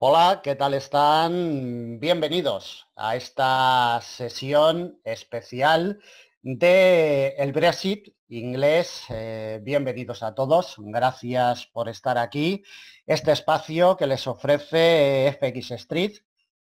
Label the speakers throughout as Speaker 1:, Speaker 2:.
Speaker 1: Hola, ¿qué tal están? Bienvenidos a esta sesión especial de el Brexit inglés. Eh, bienvenidos a todos. Gracias por estar aquí. Este espacio que les ofrece FX Street.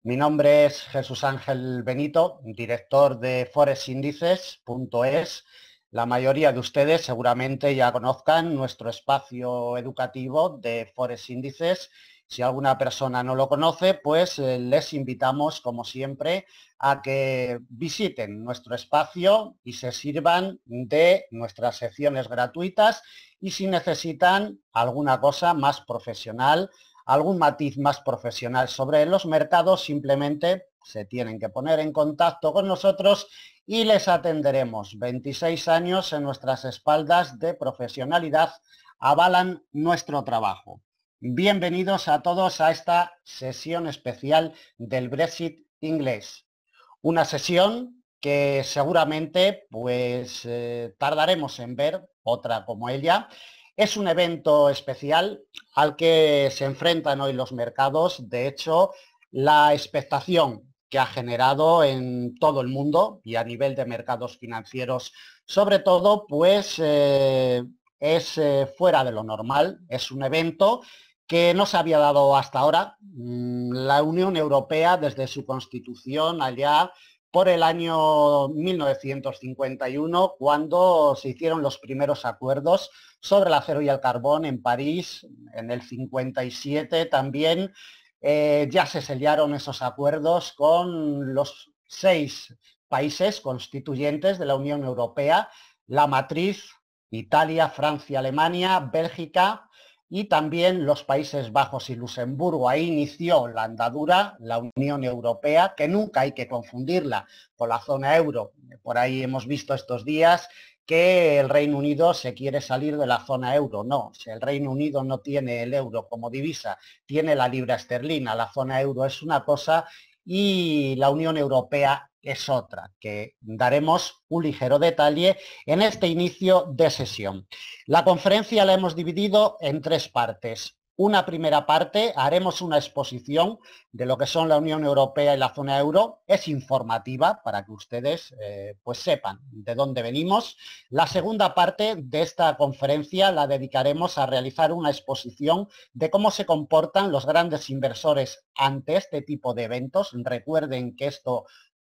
Speaker 1: Mi nombre es Jesús Ángel Benito, director de forestíndices.es. La mayoría de ustedes seguramente ya conozcan nuestro espacio educativo de Forest Índices si alguna persona no lo conoce, pues eh, les invitamos, como siempre, a que visiten nuestro espacio y se sirvan de nuestras secciones gratuitas y si necesitan alguna cosa más profesional, algún matiz más profesional sobre los mercados, simplemente se tienen que poner en contacto con nosotros y les atenderemos. 26 años en nuestras espaldas de profesionalidad avalan nuestro trabajo. Bienvenidos a todos a esta sesión especial del Brexit inglés. Una sesión que seguramente pues eh, tardaremos en ver otra como ella. Es un evento especial al que se enfrentan hoy los mercados. De hecho, la expectación que ha generado en todo el mundo y a nivel de mercados financieros, sobre todo, pues eh, es eh, fuera de lo normal. Es un evento que no se había dado hasta ahora. Mm, la Unión Europea, desde su constitución allá por el año 1951, cuando se hicieron los primeros acuerdos sobre el acero y el carbón en París, en el 57 también, eh, ya se sellaron esos acuerdos con los seis países constituyentes de la Unión Europea, la matriz, Italia, Francia, Alemania, Bélgica, y también los Países Bajos y Luxemburgo. Ahí inició la andadura, la Unión Europea, que nunca hay que confundirla con la zona euro. Por ahí hemos visto estos días que el Reino Unido se quiere salir de la zona euro. No, si el Reino Unido no tiene el euro como divisa, tiene la libra esterlina, la zona euro es una cosa y la Unión Europea es otra, que daremos un ligero detalle en este inicio de sesión. La conferencia la hemos dividido en tres partes. Una primera parte, haremos una exposición de lo que son la Unión Europea y la zona euro. Es informativa para que ustedes eh, pues sepan de dónde venimos. La segunda parte de esta conferencia la dedicaremos a realizar una exposición de cómo se comportan los grandes inversores ante este tipo de eventos. Recuerden que esto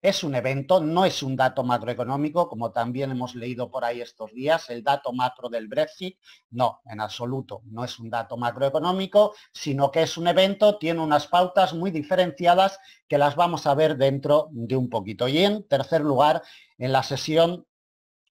Speaker 1: es un evento, no es un dato macroeconómico, como también hemos leído por ahí estos días, el dato macro del Brexit. No, en absoluto, no es un dato macroeconómico, sino que es un evento, tiene unas pautas muy diferenciadas que las vamos a ver dentro de un poquito. Y en tercer lugar, en la sesión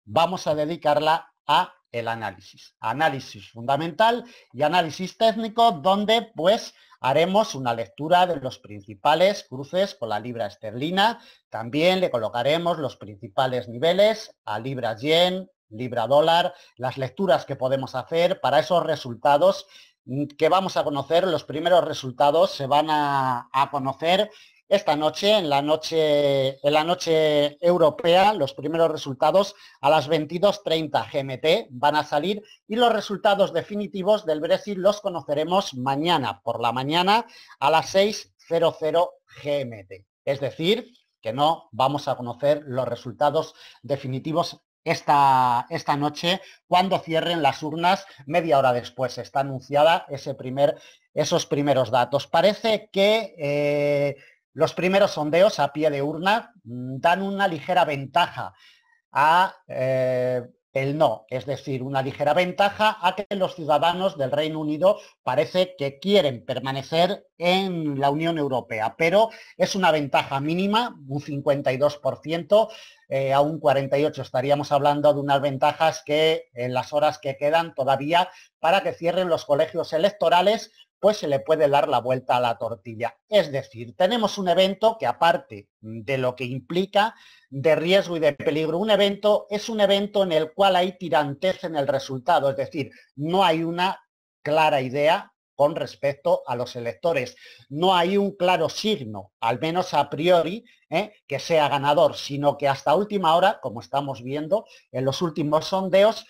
Speaker 1: vamos a dedicarla a el análisis. Análisis fundamental y análisis técnico, donde pues haremos una lectura de los principales cruces con la libra esterlina. También le colocaremos los principales niveles a libra yen, libra dólar, las lecturas que podemos hacer para esos resultados mm, que vamos a conocer, los primeros resultados se van a, a conocer esta noche, en la noche, la noche europea, los primeros resultados a las 22.30 GMT van a salir y los resultados definitivos del Brexit los conoceremos mañana por la mañana a las 6.00 GMT. Es decir, que no vamos a conocer los resultados definitivos esta, esta, noche cuando cierren las urnas media hora después. Está anunciada ese primer, esos primeros datos. Parece que eh, los primeros sondeos a pie de urna mm, dan una ligera ventaja a eh, el no, es decir, una ligera ventaja a que los ciudadanos del Reino Unido parece que quieren permanecer en la Unión Europea, pero es una ventaja mínima, un 52%, eh, a un 48% estaríamos hablando de unas ventajas que en las horas que quedan todavía para que cierren los colegios electorales pues se le puede dar la vuelta a la tortilla. Es decir, tenemos un evento que aparte de lo que implica de riesgo y de peligro, un evento es un evento en el cual hay tirantez en el resultado, es decir, no hay una clara idea con respecto a los electores. No hay un claro signo, al menos a priori, ¿eh? que sea ganador, sino que hasta última hora, como estamos viendo en los últimos sondeos,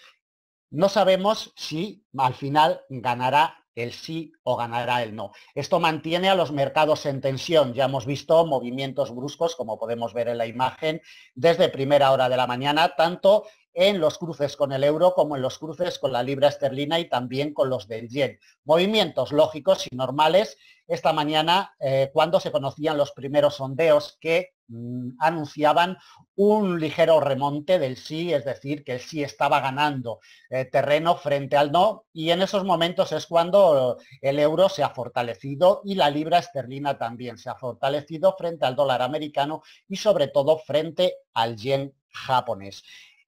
Speaker 1: no sabemos si al final ganará el sí o ganará el no. Esto mantiene a los mercados en tensión. Ya hemos visto movimientos bruscos, como podemos ver en la imagen, desde primera hora de la mañana, tanto en los cruces con el euro como en los cruces con la libra esterlina y también con los del yen. Movimientos lógicos y normales esta mañana eh, cuando se conocían los primeros sondeos que mm, anunciaban un ligero remonte del sí, es decir, que el sí estaba ganando eh, terreno frente al no y en esos momentos es cuando el euro se ha fortalecido y la libra esterlina también se ha fortalecido frente al dólar americano y sobre todo frente al yen japonés.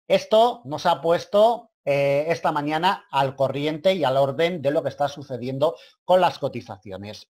Speaker 1: Esto nos ha puesto eh, esta mañana al corriente y al orden de lo que está sucediendo con las cotizaciones.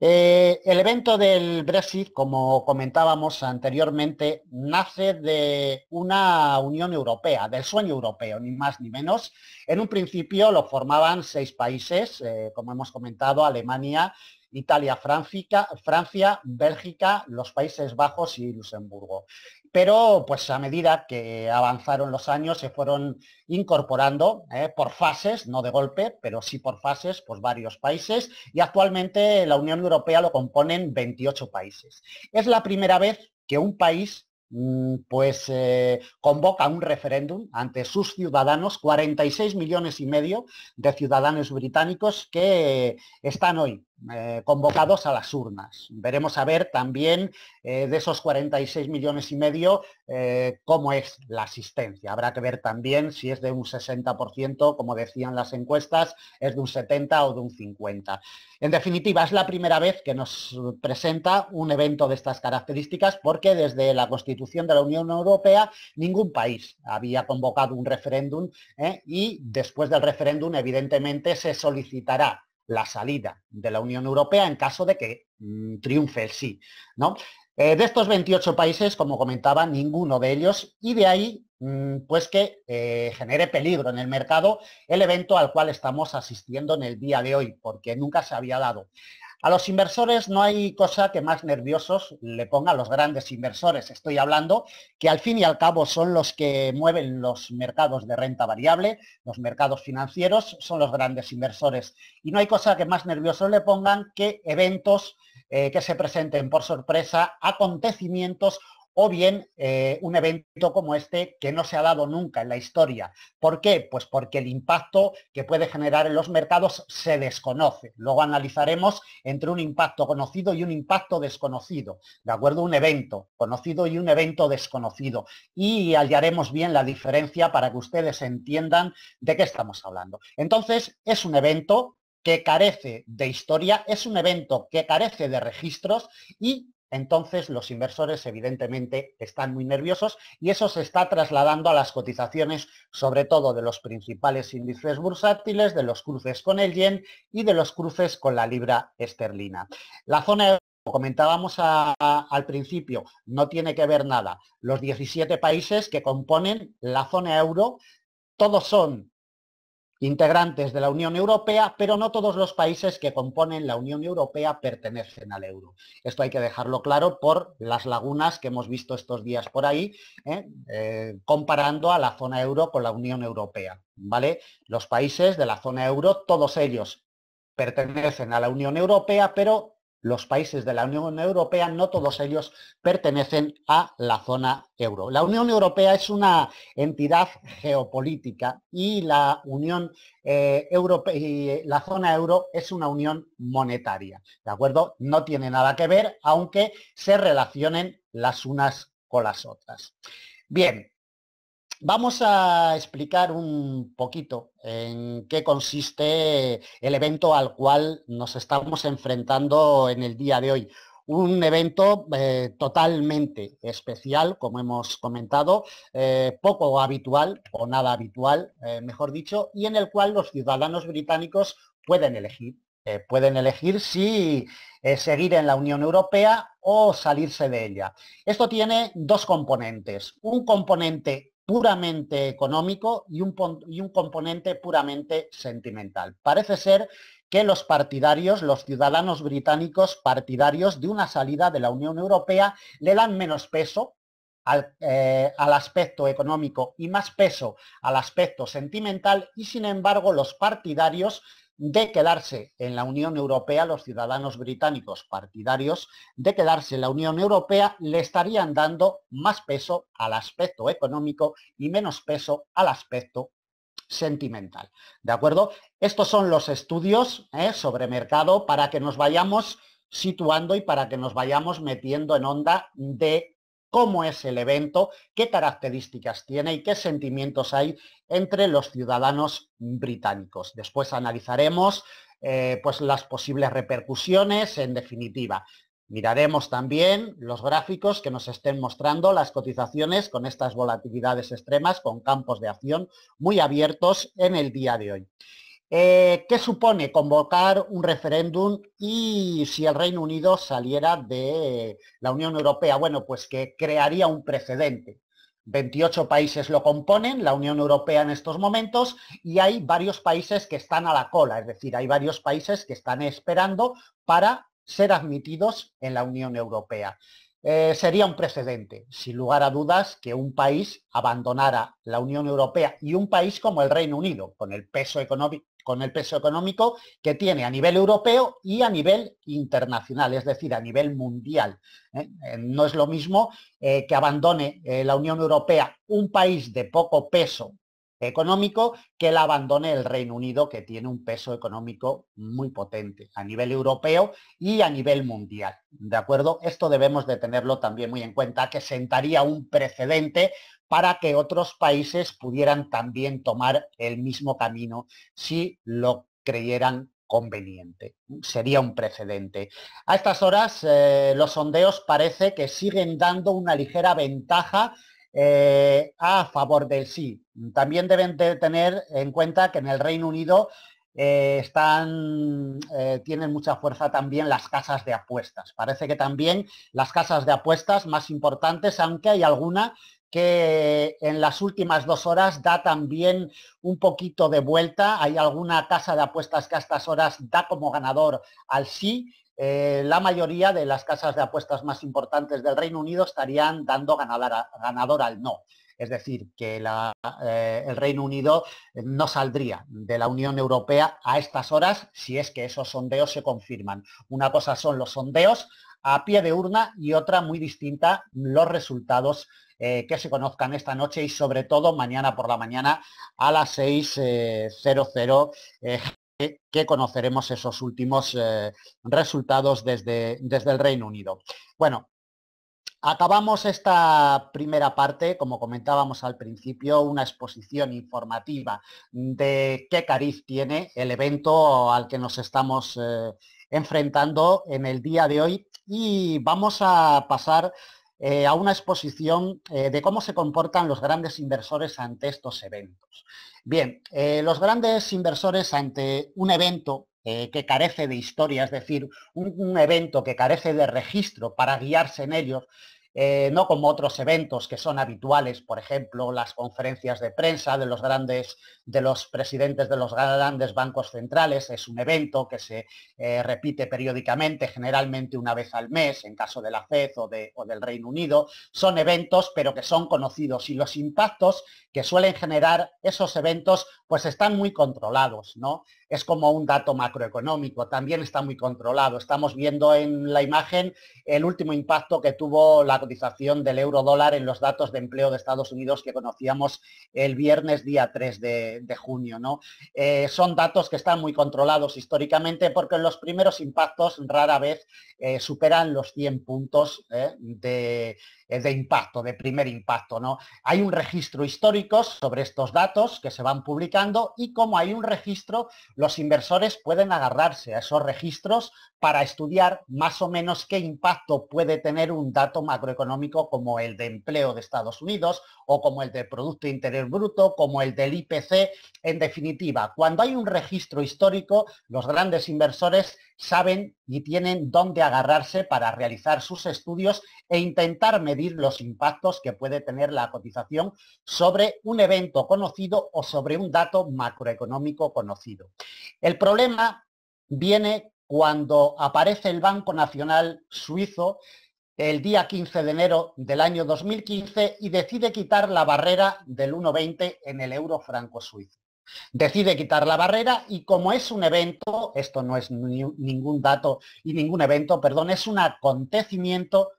Speaker 1: Eh, el evento del Brexit, como comentábamos anteriormente, nace de una Unión Europea, del sueño europeo, ni más ni menos. En un principio lo formaban seis países, eh, como hemos comentado, Alemania, Italia, Francia, Bélgica, los Países Bajos y Luxemburgo. Pero pues a medida que avanzaron los años se fueron incorporando eh, por fases, no de golpe, pero sí por fases, pues varios países y actualmente la Unión Europea lo componen 28 países. Es la primera vez que un país mm, pues eh, convoca un referéndum ante sus ciudadanos, 46 millones y medio de ciudadanos británicos que están hoy eh, convocados a las urnas. Veremos a ver también eh, de esos 46 millones y medio eh, cómo es la asistencia. Habrá que ver también si es de un 60%, como decían las encuestas, es de un 70 o de un 50. En definitiva, es la primera vez que nos presenta un evento de estas características porque desde la constitución de la Unión Europea ningún país había convocado un referéndum y después del referéndum evidentemente se solicitará la salida de la Unión Europea en caso de que mm, triunfe el sí. ¿no? Eh, de estos 28 países, como comentaba, ninguno de ellos, y de ahí mm, pues que eh, genere peligro en el mercado el evento al cual estamos asistiendo en el día de hoy, porque nunca se había dado. A los inversores no hay cosa que más nerviosos le pongan, a los grandes inversores. Estoy hablando que al fin y al cabo son los que mueven los mercados de renta variable, los mercados financieros, son los grandes inversores. Y no hay cosa que más nerviosos le pongan que eventos eh, que se presenten por sorpresa, acontecimientos o bien eh, un evento como este que no se ha dado nunca en la historia. ¿Por qué? Pues porque el impacto que puede generar en los mercados se desconoce. Luego analizaremos entre un impacto conocido y un impacto desconocido, ¿de acuerdo? Un evento conocido y un evento desconocido. Y hallaremos bien la diferencia para que ustedes entiendan de qué estamos hablando. Entonces, es un evento que carece de historia, es un evento que carece de registros y entonces los inversores evidentemente están muy nerviosos y eso se está trasladando a las cotizaciones sobre todo de los principales índices bursátiles, de los cruces con el yen y de los cruces con la libra esterlina. La zona como comentábamos al principio, no tiene que ver nada. Los 17 países que componen la zona euro, todos son integrantes de la Unión Europea, pero no todos los países que componen la Unión Europea pertenecen al euro. Esto hay que dejarlo claro por las lagunas que hemos visto estos días por ahí, ¿eh? Eh, comparando a la zona euro con la Unión Europea. ¿vale? Los países de la zona euro, todos ellos pertenecen a la Unión Europea, pero los países de la Unión Europea, no todos ellos pertenecen a la zona euro. La Unión Europea es una entidad geopolítica y la Unión eh, Europea y eh, la zona euro es una unión monetaria. ¿De acuerdo? No tiene nada que ver, aunque se relacionen las unas con las otras. Bien, Vamos a explicar un poquito en qué consiste el evento al cual nos estamos enfrentando en el día de hoy. Un evento eh, totalmente especial, como hemos comentado, eh, poco habitual o nada habitual, eh, mejor dicho, y en el cual los ciudadanos británicos pueden elegir. pueden elegir si seguir en la Unión Europea o salirse de ella. Esto tiene dos componentes. Un componente puramente económico y un, y un componente puramente sentimental. Parece ser que los partidarios, los ciudadanos británicos partidarios de una salida de la Unión Europea, le dan menos peso al, eh, aspecto económico y más peso al aspecto sentimental y sin embargo los partidarios de quedarse en la Unión Europea, los ciudadanos británicos partidarios de quedarse en la Unión Europea le estarían dando más peso al aspecto económico y menos peso al aspecto sentimental. ¿De acuerdo? Estos son los estudios ¿eh? sobre mercado para que nos vayamos situando y para que nos vayamos metiendo en onda de cómo es el evento, qué características tiene y qué sentimientos hay entre los ciudadanos británicos. Después analizaremos eh, pues las posibles repercusiones, en definitiva. Miraremos también los gráficos que nos estén mostrando las cotizaciones con estas volatilidades extremas, con campos de acción muy abiertos en el día de hoy. Eh, ¿Qué supone convocar un referéndum y si el Reino Unido saliera de la Unión Europea? Bueno, pues que crearía un precedente. 28 países lo componen, la Unión Europea en estos momentos, y hay varios países que están a la cola, es decir, hay varios países que están esperando para ser admitidos en la Unión Europea. Eh, sería un precedente, sin lugar a dudas, que un país abandonara la Unión Europea y un país como el Reino Unido, con el peso económico con el peso económico que tiene a nivel europeo y a nivel internacional, es decir, a nivel mundial. ¿eh? Eh, no es lo mismo eh, que abandone la Unión Europea un país de poco peso económico que la abandone el Reino Unido, que tiene un peso económico muy potente a nivel europeo y a nivel mundial. ¿De acuerdo? Esto debemos de tenerlo también muy en cuenta, que sentaría un precedente para que otros países pudieran también tomar el mismo camino si lo creyeran conveniente. Sería un precedente. A estas horas eh, los sondeos parece que siguen dando una ligera ventaja eh, a favor del sí. También deben de tener en cuenta que en el Reino Unido eh, están, eh, tienen mucha fuerza también las casas de apuestas. Parece que también las casas de apuestas más importantes, aunque hay alguna que en las últimas dos horas da también un poquito de vuelta. Hay alguna casa de apuestas que a estas horas da como ganador al sí eh, la mayoría de las casas de apuestas más importantes del Reino Unido estarían dando ganador, al no. Es decir, que eh, el Reino Unido no saldría de la Unión Europea a estas horas si es que esos sondeos se confirman. Una cosa son los sondeos a pie de urna y otra muy distinta los resultados eh, que se conozcan esta noche y sobre todo mañana por la mañana a las 6.00 que, conoceremos esos últimos eh, resultados desde, desde el Reino Unido. Bueno, Acabamos esta primera parte, como comentábamos al principio, una exposición informativa de qué cariz tiene el evento al que nos estamos eh, enfrentando en el día de hoy y vamos a pasar eh, a una exposición de cómo se comportan los grandes inversores ante estos eventos. Bien, eh, los grandes inversores ante un evento eh, que carece de historia, es decir, un, un, evento que carece de registro para guiarse en ellos, eh, no como otros eventos que son habituales, por ejemplo, las conferencias de prensa de los grandes, de los presidentes de los grandes bancos centrales, es un evento que se eh, repite periódicamente, generalmente una vez al mes, en caso de la FED o, o del Reino Unido, son eventos pero que son conocidos y los impactos que suelen generar esos eventos pues están muy controlados, ¿no? es como un dato macroeconómico, también está muy controlado. Estamos viendo en la imagen el último impacto que tuvo la cotización del euro dólar en los datos de empleo de Estados Unidos que conocíamos el viernes día 3 de, junio. ¿no? Eh, son datos que están muy controlados históricamente porque los primeros impactos rara vez eh, superan los 100 puntos ¿eh? de eh, de impacto, de primer impacto. ¿no? Hay un registro histórico sobre estos datos que se van publicando y como hay un registro, los inversores pueden agarrarse a esos registros para estudiar más o menos qué impacto puede tener un dato macroeconómico como el de empleo de Estados Unidos o como el de Producto Interior Bruto, como el del IPC. En definitiva, cuando hay un registro histórico, los grandes inversores saben y tienen dónde agarrarse para realizar sus estudios e intentar medir los impactos que puede tener la cotización sobre un evento conocido o sobre un dato macroeconómico conocido. El problema viene cuando aparece el Banco Nacional Suizo el día 15 de enero del año 2015 y decide quitar la barrera del 1,20 en el euro franco suizo. Decide quitar la barrera y como es un evento, esto no es ningún dato y ningún evento, perdón, es un acontecimiento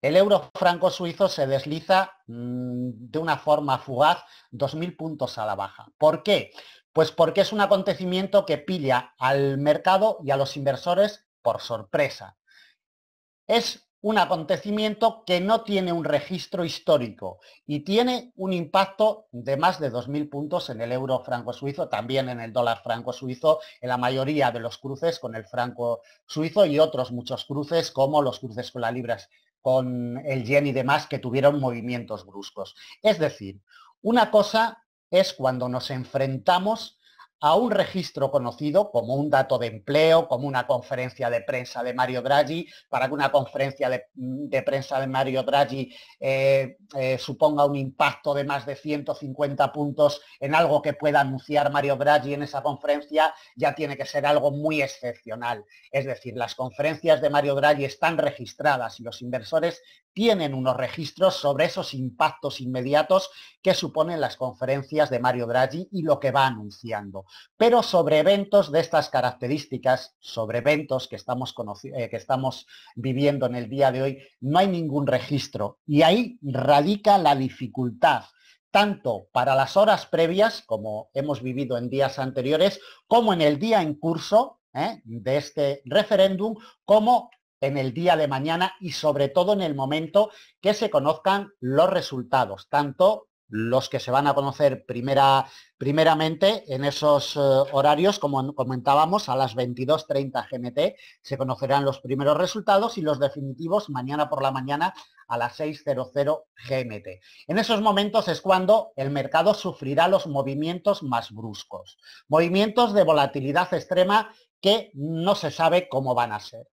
Speaker 1: el euro franco suizo se desliza mm, de una forma fugaz 2.000 puntos a la baja. ¿Por qué? Pues porque es un acontecimiento que pilla al mercado y a los inversores por sorpresa. Es un acontecimiento que no tiene un registro histórico y tiene un impacto de más de 2.000 puntos en el euro franco suizo, también en el dólar franco suizo, en la mayoría de los cruces con el franco suizo y otros muchos cruces como los cruces con la libra con el yen y demás que tuvieron movimientos bruscos. Es decir, una cosa es cuando nos enfrentamos a un registro conocido como un dato de empleo, como una conferencia de prensa de Mario Draghi, para que una conferencia de, mm, prensa de Mario Draghi eh, eh, suponga un impacto de más de 150 puntos en algo que pueda anunciar Mario Draghi en esa conferencia, ya tiene que ser algo muy excepcional. Es decir, las conferencias de Mario Draghi están registradas y los inversores tienen unos registros sobre esos impactos inmediatos que suponen las conferencias de Mario Draghi y lo que va anunciando. Pero sobre eventos de estas características, sobre eventos eh, que estamos, viviendo en el día de hoy, no hay ningún registro. Y ahí radica la dificultad tanto para las horas previas, como hemos vivido en días anteriores, como en el día en curso ¿eh? de este referéndum, como en el día de mañana y sobre todo en el momento que se conozcan los resultados, tanto los que se van a conocer primera, primeramente en esos eh, horarios, como comentábamos, a las 22.30 GMT se conocerán los primeros resultados y los definitivos mañana por la mañana a las 6.00 GMT. En esos momentos es cuando el mercado sufrirá los movimientos más bruscos, movimientos de volatilidad extrema que no se sabe cómo van a ser.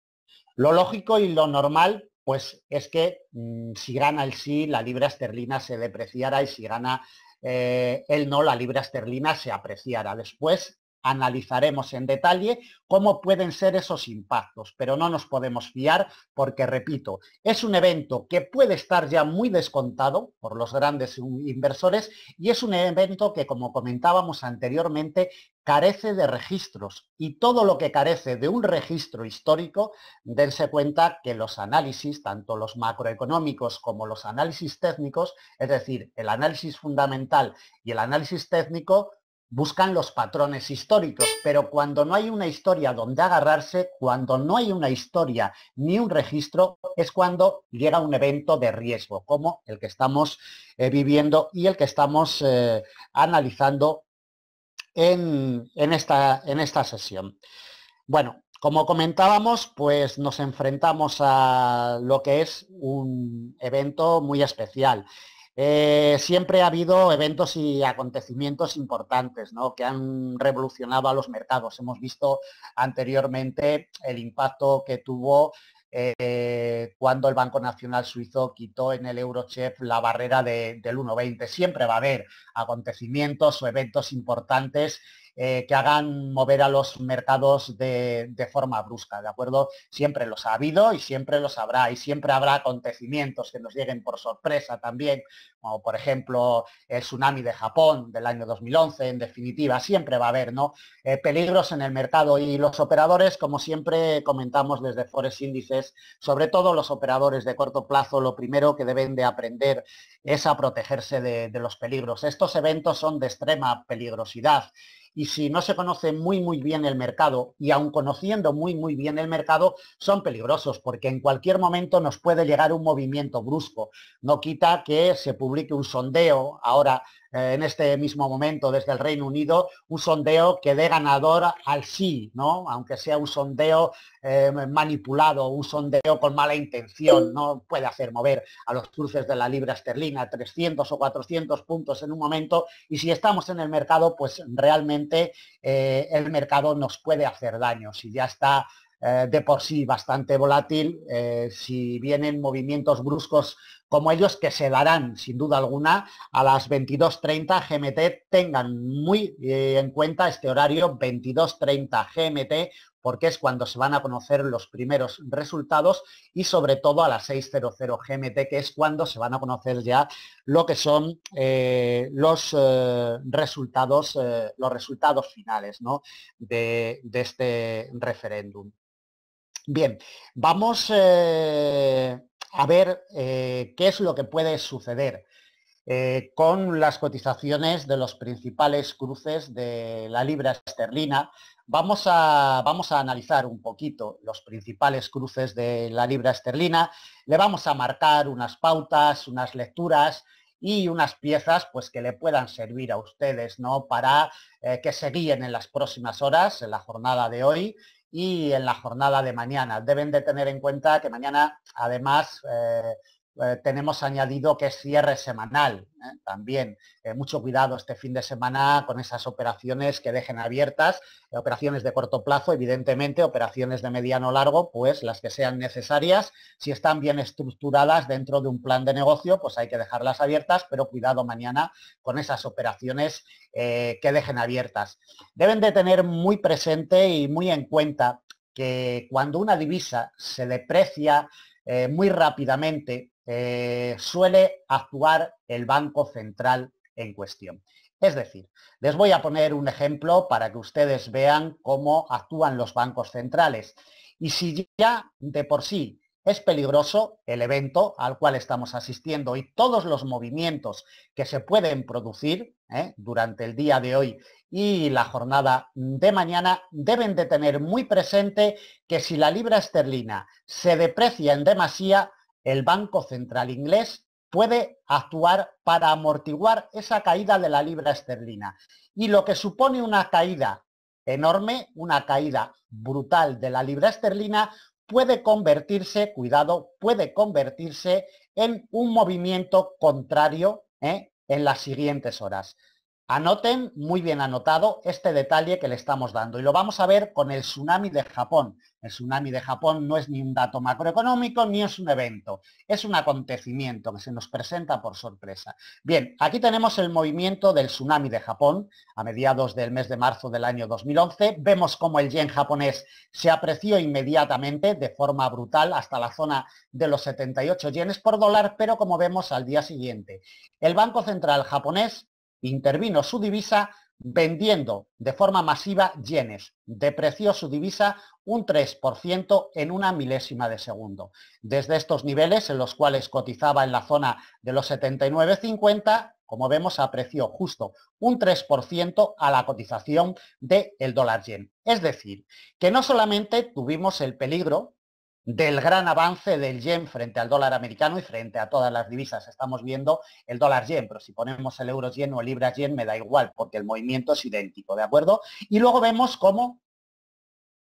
Speaker 1: Lo lógico y lo normal, pues es que mm, si gana el sí, la libra esterlina se depreciara y si gana eh, el no, la libra esterlina se apreciara. Después, analizaremos en detalle cómo pueden ser esos impactos, pero no nos podemos fiar porque, repito, es un evento que puede estar ya muy descontado por los grandes inversores y es un evento que, como comentábamos anteriormente, carece de registros y todo lo que carece de un registro histórico, dense cuenta que los análisis, tanto los macroeconómicos como los análisis técnicos, es decir, el análisis fundamental y el análisis técnico, buscan los patrones históricos, pero cuando no hay una historia donde agarrarse, cuando no hay una historia ni un registro, es cuando llega un evento de riesgo, como el que estamos eh, viviendo y el que estamos eh, analizando en, esta, en esta sesión. Bueno, como comentábamos, pues nos enfrentamos a lo que es un evento muy especial. Eh, siempre ha habido eventos y acontecimientos importantes que han revolucionado a los mercados. Hemos visto anteriormente el impacto que tuvo eh, cuando el Banco Nacional Suizo quitó en el Eurochef la barrera del 1,20. Siempre va a haber acontecimientos o eventos importantes eh, que hagan mover a los mercados de, forma brusca, ¿de acuerdo? Siempre los ha habido y siempre los habrá y siempre habrá acontecimientos que nos lleguen por sorpresa también, como por ejemplo el tsunami de Japón del año 2011, en definitiva, siempre va a haber ¿no? Eh, peligros en el mercado y los operadores, como siempre comentamos desde Forest Índices, sobre todo los operadores de corto plazo, lo primero que deben de aprender es a protegerse de, de los peligros. Estos eventos son de extrema peligrosidad y si no se conoce muy muy bien el mercado y aun conociendo muy muy bien el mercado son peligrosos porque en cualquier momento nos puede llegar un movimiento brusco. No quita que se publique un sondeo ahora eh, en este mismo momento desde el Reino Unido un sondeo que dé ganador al sí, ¿no? Aunque sea un sondeo eh, manipulado, un sondeo con mala intención, no puede hacer mover a los cruces de la libra esterlina 300 o 400 puntos en un momento y si estamos en el mercado, pues realmente eh, el mercado nos puede hacer daño. Si ya está eh, de por sí bastante volátil, eh, si vienen movimientos bruscos como ellos que se darán sin duda alguna a las 22.30 GMT, tengan muy eh, en cuenta este horario 22.30 GMT porque es cuando se van a conocer los primeros resultados y sobre todo a las 6.00 GMT, que es cuando se van a conocer ya lo que son los, resultados, los resultados finales de, este referéndum. Bien, vamos eh, a ver eh, qué es lo que puede suceder eh, con las cotizaciones de los principales cruces de la libra esterlina. Vamos a, analizar un poquito los principales cruces de la libra esterlina. Le vamos a marcar unas pautas, unas lecturas y unas piezas pues que le puedan servir a ustedes no para que se guíen en las próximas horas en la jornada de hoy y en la jornada de mañana. Deben de tener en cuenta que mañana, además, eh, eh, tenemos añadido que es cierre semanal. ¿eh? También eh, mucho cuidado este fin de semana con esas operaciones que dejen abiertas, operaciones de corto plazo, evidentemente, operaciones de mediano largo, pues las que sean necesarias. Si están bien estructuradas dentro de un plan de negocio, pues hay que dejarlas abiertas, pero cuidado mañana con esas operaciones que dejen abiertas. Deben de tener muy presente y muy en cuenta que cuando una divisa se deprecia muy rápidamente, eh, suele actuar el Banco Central en cuestión. Es decir, les voy a poner un ejemplo para que ustedes vean cómo actúan los bancos centrales. Y si ya de por sí es peligroso el evento al cual estamos asistiendo y todos los movimientos que se pueden producir ¿eh? durante el día de hoy y la jornada de mañana deben de tener muy presente que si la libra esterlina se deprecia en demasía, el Banco Central inglés puede actuar para amortiguar esa caída de la libra esterlina. Y lo que supone una caída enorme, una caída brutal de la libra esterlina, puede convertirse, cuidado, puede convertirse en un movimiento contrario ¿eh? en las siguientes horas. Anoten muy bien anotado este detalle que le estamos dando y lo vamos a ver con el tsunami de Japón. El tsunami de Japón no es ni un dato macroeconómico ni es un evento, es un acontecimiento que se nos presenta por sorpresa. Bien, aquí tenemos el movimiento del tsunami de Japón a mediados del mes de marzo del año 2011. Vemos cómo el yen japonés se apreció inmediatamente de forma brutal hasta la zona de los 78 yenes por dólar, pero como vemos al día siguiente, el Banco Central japonés intervino su divisa vendiendo de forma masiva yenes. Depreció su divisa un 3% en una milésima de segundo. Desde estos niveles, en los cuales cotizaba en la zona de los 79,50, como vemos, apreció justo un 3% a la cotización del dólar yen. Es decir, que no solamente tuvimos el peligro del gran avance del yen frente al dólar americano y frente a todas las divisas. Estamos viendo el dólar yen, pero si ponemos el euro yen o el libra yen me da igual porque el movimiento es idéntico, ¿de acuerdo? Y luego vemos cómo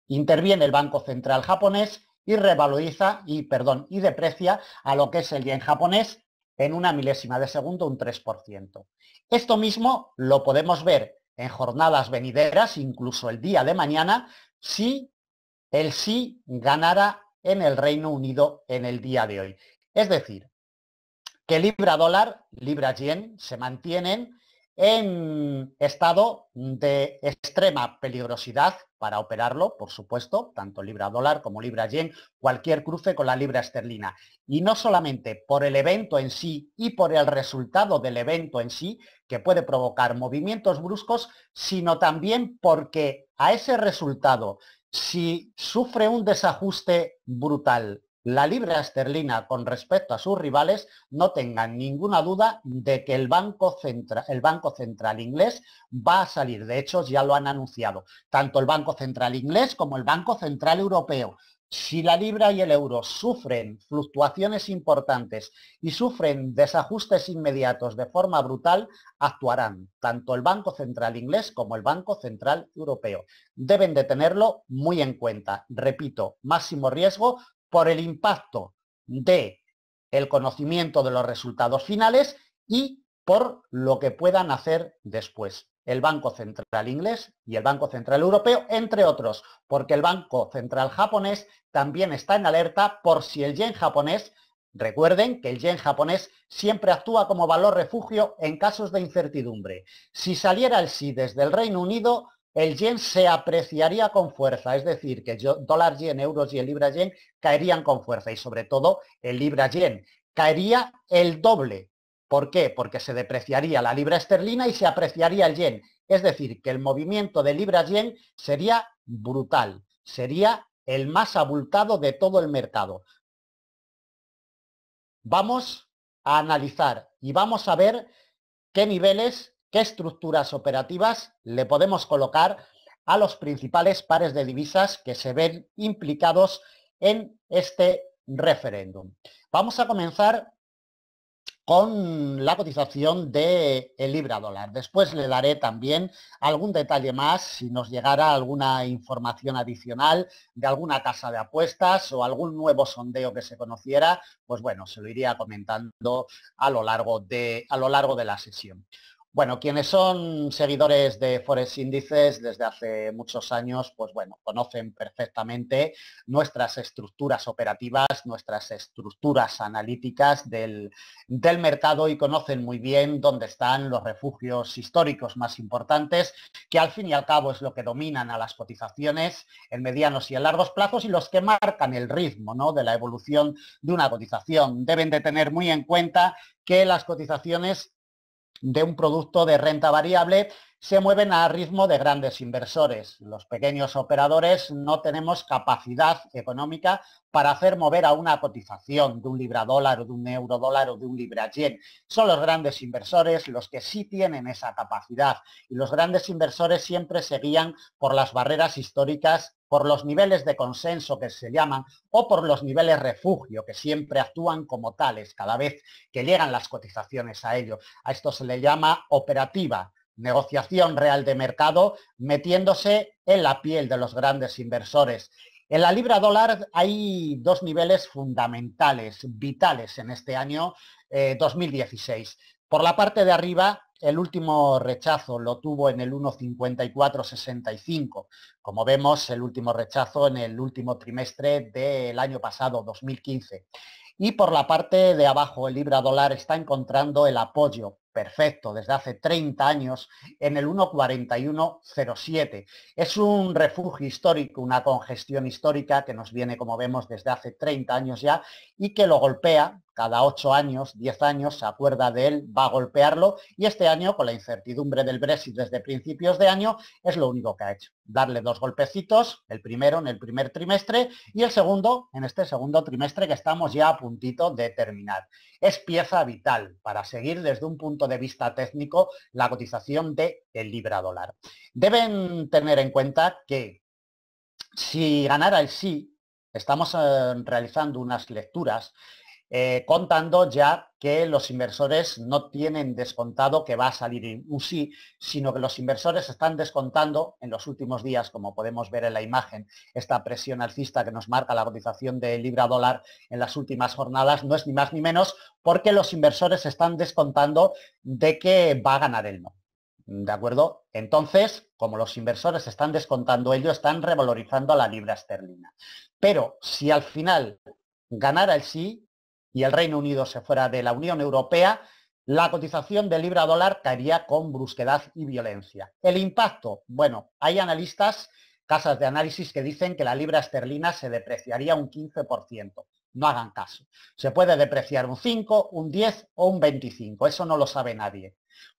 Speaker 1: interviene el Banco Central japonés y revaloriza y perdón, y deprecia a lo que es el yen japonés en una milésima de segundo un 3%. Esto mismo lo podemos ver en jornadas venideras, incluso el día de mañana, si el sí ganara en el Reino Unido en el día de hoy. Es decir, que libra dólar, libra yen se mantienen en estado de extrema peligrosidad para operarlo, por supuesto, tanto libra dólar como libra yen, cualquier cruce con la libra esterlina. Y no solamente por el evento en sí y por el resultado del evento en sí, que puede provocar movimientos bruscos, sino también porque a ese resultado si sufre un desajuste brutal la libra esterlina con respecto a sus rivales, no tengan ninguna duda de que el Banco, Central, el Banco Central inglés va a salir. De hecho, ya lo han anunciado. Tanto el Banco Central inglés como el Banco Central Europeo. Si la libra y el euro sufren fluctuaciones importantes y sufren desajustes inmediatos de forma brutal, actuarán tanto el Banco Central inglés como el Banco Central europeo. Deben de tenerlo muy en cuenta. Repito, máximo riesgo por el impacto de el conocimiento de los resultados finales y por lo que puedan hacer después el Banco Central Inglés y el Banco Central Europeo, entre otros, porque el Banco Central Japonés también está en alerta por si el yen japonés, recuerden que el yen japonés siempre actúa como valor refugio en casos de incertidumbre. Si saliera el sí desde el Reino Unido, el yen se apreciaría con fuerza, es decir, que el dólar yen, euros y el libra yen caerían con fuerza y sobre todo el libra yen caería el doble ¿Por qué? Porque se depreciaría la libra esterlina y se apreciaría el yen. Es decir, que el movimiento de libra-yen sería brutal, sería el más abultado de todo el mercado. Vamos a analizar y vamos a ver qué niveles, qué estructuras operativas le podemos colocar a los principales pares de divisas que se ven implicados en este referéndum. Vamos a comenzar con la cotización de el libra dólar. Después le daré también algún detalle más si nos llegara alguna información adicional de alguna casa de apuestas o algún nuevo sondeo que se conociera, pues bueno, se lo iría comentando a lo largo de, a lo largo de la sesión. Bueno, quienes son seguidores de Forex Índices desde hace muchos años, pues bueno, conocen perfectamente nuestras estructuras operativas, nuestras estructuras analíticas del, mercado y conocen muy bien dónde están los refugios históricos más importantes, que al fin y al cabo es lo que dominan a las cotizaciones en medianos y en largos plazos y los que marcan el ritmo de la evolución de una cotización. Deben de tener muy en cuenta que las cotizaciones de un producto de renta variable se mueven a ritmo de grandes inversores. Los pequeños operadores no tenemos capacidad económica para hacer mover a una cotización de un libra dólar o de un euro dólar o de un libra yen. Son los grandes inversores los que sí tienen esa capacidad y los grandes inversores siempre se guían por las barreras históricas por los niveles de consenso que se llaman o por los niveles refugio que siempre actúan como tales cada vez que llegan las cotizaciones a ello. A esto se le llama operativa negociación real de mercado, metiéndose en la piel de los grandes inversores. En la libra dólar hay dos niveles fundamentales, vitales en este año 2016. Eh, por la parte de arriba, el último rechazo lo tuvo en el 1.5465. Como vemos, el último rechazo en el último trimestre del año pasado, 2015. Y por la parte de abajo, el libra dólar está encontrando el apoyo perfecto desde hace 30 años en el 14107. Es un refugio histórico, una congestión histórica que nos viene, como vemos, desde hace 30 años ya y que lo golpea cada ocho años, diez años, se acuerda de él, va a golpearlo y este año, con la incertidumbre del Brexit desde principios de año, es lo único que ha hecho. Darle dos golpecitos, el primero en el primer trimestre y el segundo en este segundo trimestre que estamos ya a puntito de terminar. Es pieza vital para seguir desde un punto de vista técnico la cotización del de libra dólar. Deben tener en cuenta que si ganara el sí, estamos eh, realizando unas lecturas eh, contando ya que los inversores no tienen descontado que va a salir un sí, sino que los inversores están descontando en los últimos días, como podemos ver en la imagen, esta presión alcista que nos marca la cotización de libra dólar en las últimas jornadas, no es ni más ni menos porque los inversores están descontando de que va a ganar el no. ¿De acuerdo? Entonces, como los inversores están descontando ello, están revalorizando a la libra esterlina. Pero si al final ganara el sí, y el Reino Unido se fuera de la Unión Europea, la cotización de libra dólar caería con brusquedad y violencia. El impacto, bueno, hay analistas, casas de análisis que dicen que la libra esterlina se depreciaría un 15%. No hagan caso. Se puede depreciar un 5, un 10 o un 25. Eso no lo sabe nadie.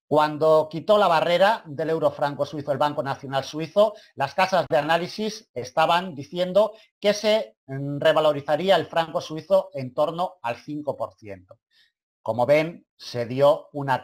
Speaker 1: Cuando quitó la barrera del euro franco suizo, el Banco Nacional Suizo, las casas de análisis estaban diciendo que se mm, revalorizaría el franco suizo en torno al 5%. Como ven, eh, se dio, una,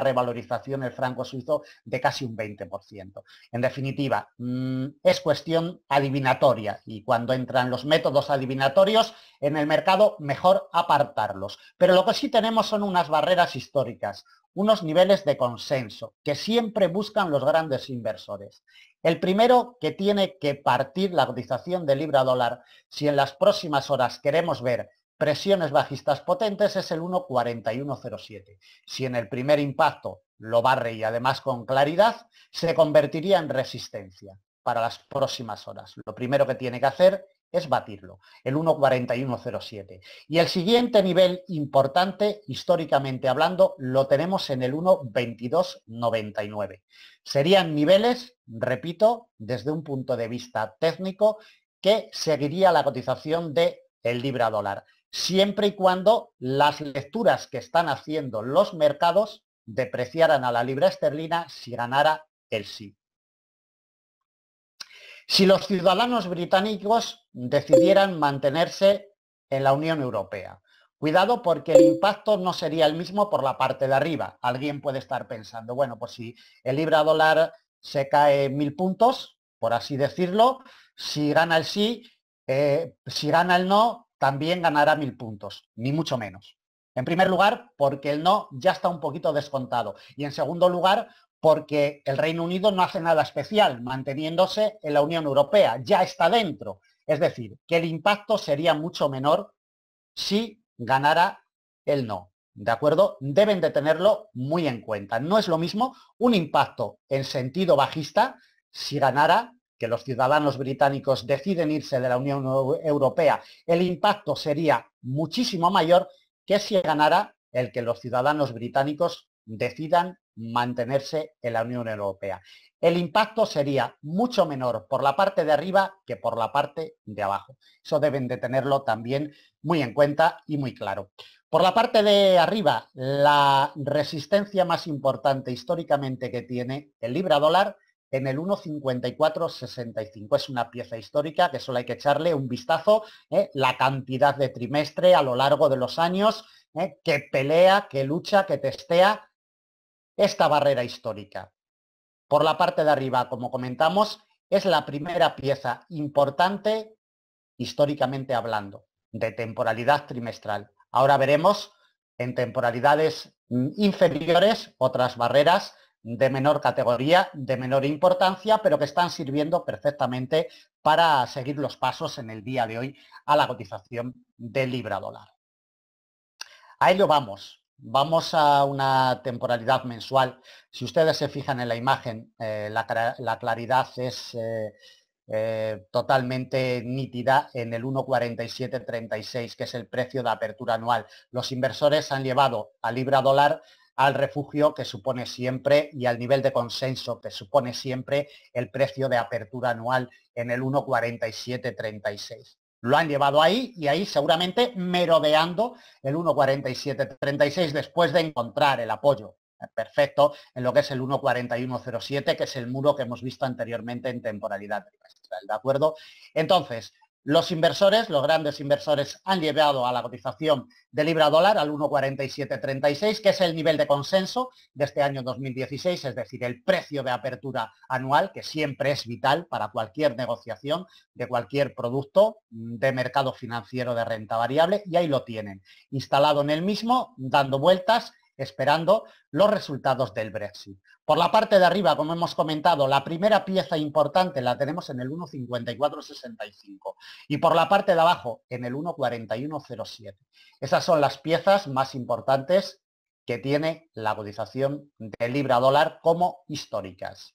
Speaker 1: revalorización del franco suizo de casi un 20%. En definitiva, mm, es cuestión adivinatoria y cuando entran los métodos adivinatorios en el mercado, mejor apartarlos. Pero lo que sí tenemos son unas barreras históricas, unos niveles de consenso que siempre buscan los grandes inversores. El primero que tiene que partir la cotización de libra dólar si en las próximas horas queremos ver presiones bajistas potentes es el 1.4107. Si en el primer impacto lo barre y además con claridad, se convertiría en resistencia para las próximas horas. Lo primero que tiene que hacer es batirlo, el 1.4107. Y el siguiente nivel importante, históricamente hablando, lo tenemos en el 1.2299. Serían niveles, repito, desde un punto de vista técnico, que seguiría la cotización de el libra dólar, siempre y cuando las lecturas que están haciendo los mercados depreciaran a la libra esterlina si ganara el sí si los ciudadanos británicos decidieran mantenerse en la Unión Europea. Cuidado porque el impacto no sería el mismo por la parte de arriba. Alguien puede estar pensando, bueno, pues si el libra dólar se cae mil puntos, por así decirlo, si gana el sí, eh, si gana el no, también ganará mil puntos, ni mucho menos. En primer lugar, porque el no ya está un poquito descontado. Y en segundo lugar, porque el Reino Unido no hace nada especial manteniéndose en la Unión Europea, ya está dentro. Es decir, que el impacto sería mucho menor si ganara el no. ¿De acuerdo? Deben de tenerlo muy en cuenta. No es lo mismo un impacto en sentido bajista si ganara que los ciudadanos británicos deciden irse de la Unión Europea. El impacto sería muchísimo mayor que si ganara el que los ciudadanos británicos decidan mantenerse en la Unión Europea. El impacto sería mucho menor por la parte de arriba que por la parte de abajo. Eso deben de tenerlo también muy en cuenta y muy claro. Por la parte de arriba, la resistencia más importante históricamente que tiene el libra dólar en el 1.5465. Es una pieza histórica que solo hay que echarle un vistazo, ¿eh? la cantidad de trimestre a lo largo de los años ¿eh? que pelea, que lucha, que testea esta barrera histórica. Por la parte de arriba, como comentamos, es la primera pieza importante históricamente hablando, de temporalidad trimestral. Ahora veremos en temporalidades mm, inferiores otras barreras de menor categoría, de menor importancia, pero que están sirviendo perfectamente para seguir los pasos en el día de hoy a la cotización del libra dólar. A ello vamos. Vamos a una temporalidad mensual. Si ustedes se fijan en la imagen, eh, la, claridad es eh, eh, totalmente nítida en el 1,4736, que es el precio de apertura anual. Los inversores han llevado a libra dólar al refugio que supone siempre y al nivel de consenso que supone siempre el precio de apertura anual en el 1,4736. Lo han llevado ahí y ahí seguramente merodeando el 1.47.36 después de encontrar el apoyo perfecto en lo que es el 1.4107, que es el muro que hemos visto anteriormente en temporalidad trimestral, ¿de acuerdo? Entonces, los inversores, los grandes inversores, han llevado a la cotización de libra dólar al 1,4736, que es el nivel de consenso de este año 2016, es decir, el precio de apertura anual, que siempre es vital para cualquier negociación de cualquier producto de mercado financiero de renta variable, y ahí lo tienen, instalado en el mismo, dando vueltas esperando los resultados del Brexit. Por la parte de arriba, como hemos comentado, la primera pieza importante la tenemos en el 1.5465 y por la parte de abajo en el 1.4107. Esas son las piezas más importantes que tiene la cotización de libra dólar como históricas.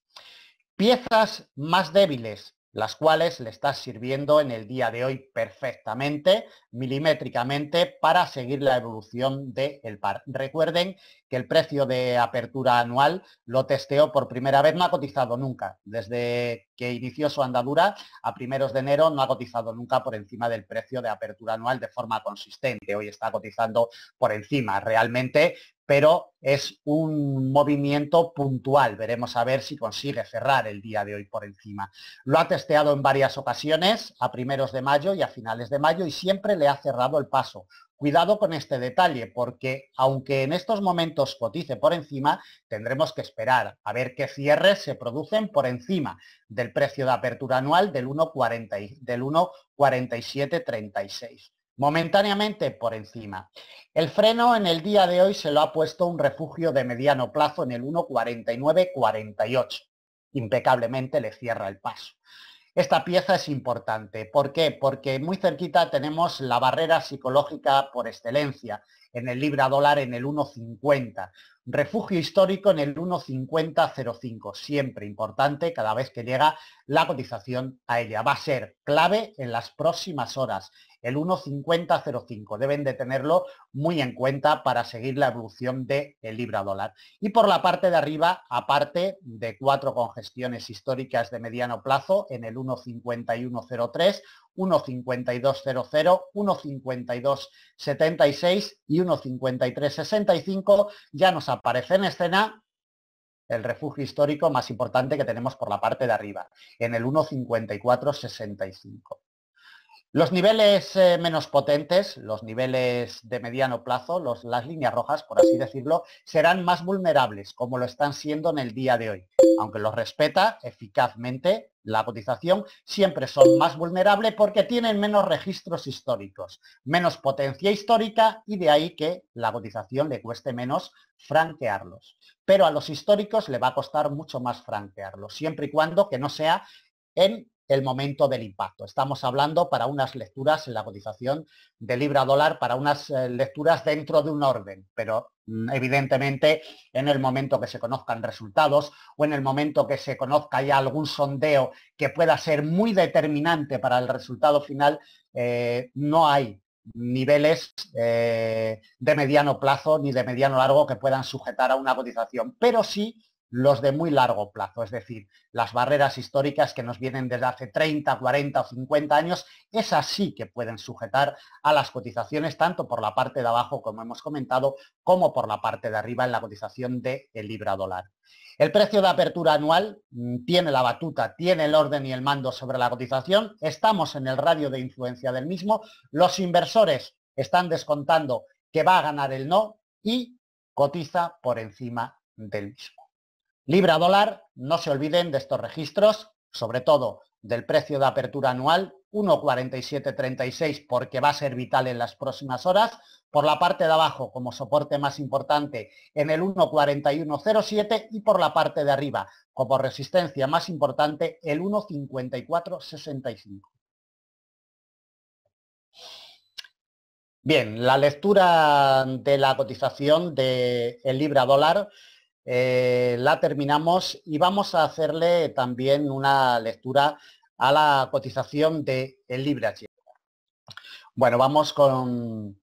Speaker 1: Piezas más débiles, las cuales le está sirviendo en el día de hoy perfectamente, milimétricamente, para seguir la evolución del el par. Recuerden que el precio de apertura anual lo testeó por primera vez, no ha cotizado nunca. Desde que inició su andadura a primeros de enero no ha cotizado nunca por encima del precio de apertura anual de forma consistente. Hoy está cotizando por encima. Realmente pero es un movimiento puntual. Veremos a ver si consigue cerrar el día de hoy por encima. Lo ha testeado en varias ocasiones, a primeros de mayo y a finales de mayo, y siempre le ha cerrado el paso. Cuidado con este detalle, porque aunque en estos momentos cotice por encima, tendremos que esperar a ver qué cierres se producen por encima del precio de apertura anual del 1,4736. momentáneamente por encima. El freno en el día de hoy se lo ha puesto un refugio de mediano plazo en el 1.49.48. Impecablemente le cierra el paso. Esta pieza es importante. ¿Por qué? Porque muy cerquita tenemos la barrera psicológica por excelencia, en el libra dólar en el 1,50. Refugio histórico en el 1,5005, siempre importante cada vez que llega la cotización a ella. Va a ser clave en las próximas horas el 1,5005. Deben de tenerlo muy en cuenta para seguir la evolución del libra dólar. Y por la parte de arriba, aparte de cuatro congestiones históricas de mediano plazo en el 1,5103, 1,5200, 1,5276 y 1,5365, ya nos aparece en escena el refugio histórico más importante que tenemos por la parte de arriba, en el 1,5465. Los niveles eh, menos potentes, los niveles de mediano plazo, las líneas rojas, por así decirlo, serán más vulnerables, como lo están siendo en el día de hoy. Aunque los respeta eficazmente la cotización, siempre son más vulnerables porque tienen menos registros históricos, menos potencia histórica y de ahí que la cotización le cueste menos franquearlos. Pero a los históricos le va a costar mucho más franquearlos, siempre y cuando que no sea en el momento del impacto. Estamos hablando para unas lecturas en la cotización de libra dólar, para unas eh, lecturas dentro de un orden, pero mm, evidentemente en el momento que se conozcan resultados o en el momento que se conozca ya algún sondeo que pueda ser muy determinante para el resultado final, eh, no hay niveles eh, de mediano plazo ni de mediano largo que puedan sujetar a una cotización, pero sí los de muy largo plazo, es decir, las barreras históricas que nos vienen desde hace 30, 40 o 50 años, es así que pueden sujetar a las cotizaciones tanto por la parte de abajo, como hemos comentado, como por la parte de arriba en la cotización de el libra dólar. El precio de apertura anual mm, tiene la batuta, tiene el orden y el mando sobre la cotización, estamos en el radio de influencia del mismo, los inversores están descontando que va a ganar el no y cotiza por encima del mismo. Libra dólar, no se olviden de estos registros, sobre todo del precio de apertura anual, 1,4736 porque va a ser vital en las próximas horas. Por la parte de abajo, como soporte más importante, en el 1,4107 y por la parte de arriba, como resistencia más importante, el 1,5465. Bien, la lectura de la cotización del libra dólar eh, la terminamos y vamos a hacerle también una lectura a la cotización de el Libra Bueno, vamos con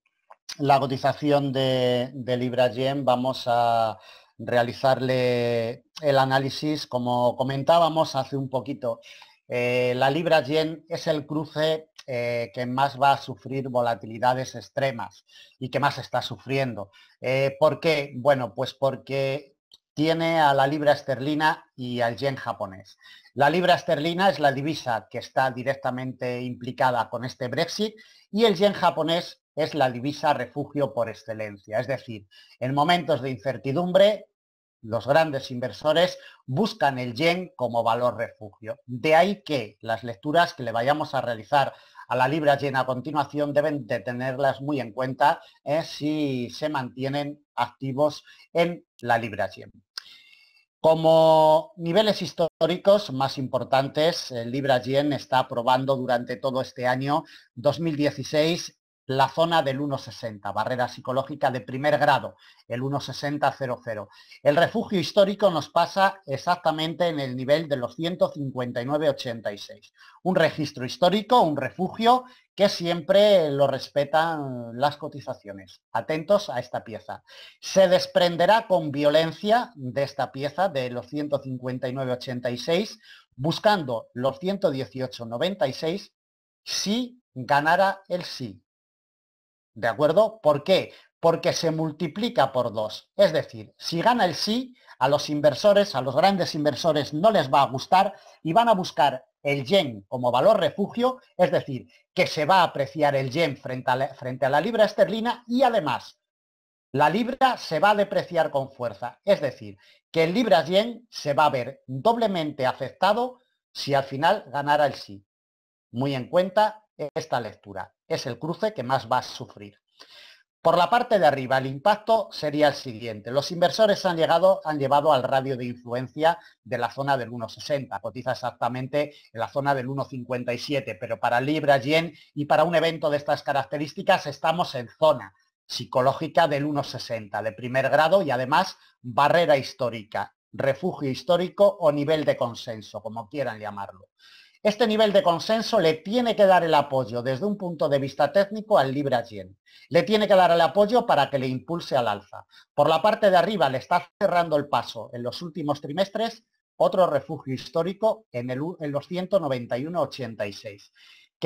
Speaker 1: la cotización de, de Libra Vamos a realizarle el análisis, como comentábamos hace un poquito. Eh, la Libra Yen es el cruce eh, que más va a sufrir volatilidades extremas y que más está sufriendo. ¿Por qué? Bueno, pues porque tiene a la libra esterlina y al yen japonés. La libra esterlina es la divisa que está directamente implicada con este Brexit y el yen japonés es la divisa refugio por excelencia. Es decir, en momentos de incertidumbre, los grandes inversores buscan el yen como valor refugio. De ahí que las lecturas que le vayamos a realizar a la libra yen a continuación deben de tenerlas muy en cuenta eh, si se mantienen activos en la Libra Como niveles históricos más importantes, el eh, Libra Yen está probando durante todo este año 2016 la zona del 1,60, barrera psicológica de primer grado, el 1,6000. El refugio histórico nos pasa exactamente en el nivel de los 159,86. Un registro histórico, un refugio que siempre lo respetan las cotizaciones. Atentos a esta pieza. Se desprenderá con violencia de esta pieza de los 159.86, buscando los 118.96 si ganara el sí. ¿De acuerdo? ¿Por qué? Porque se multiplica por dos. Es decir, si gana el sí, a los inversores, a los grandes inversores no les va a gustar y van a buscar el yen como valor refugio, es decir, que se va a apreciar el yen frente a la, libra esterlina y además la libra se va a depreciar con fuerza, es decir, que el libra yen se va a ver doblemente afectado si al final ganara el sí. Muy en cuenta esta lectura, es el cruce que más va a sufrir. Por la parte de arriba, el impacto sería el siguiente. Los inversores han, llegado, han llevado al radio de influencia de la zona del 1,60. Cotiza exactamente en la zona del 1,57, pero para Libra, Yen y para un evento de estas características estamos en zona psicológica del 1,60 de primer grado y además barrera histórica, refugio histórico o nivel de consenso, como quieran llamarlo. Este nivel de consenso le tiene que dar el apoyo desde un punto de vista técnico al Libra Yen. Le tiene que dar el apoyo para que le impulse al alza. Por la parte de arriba le está cerrando el paso en los últimos trimestres otro refugio histórico en, el, en los que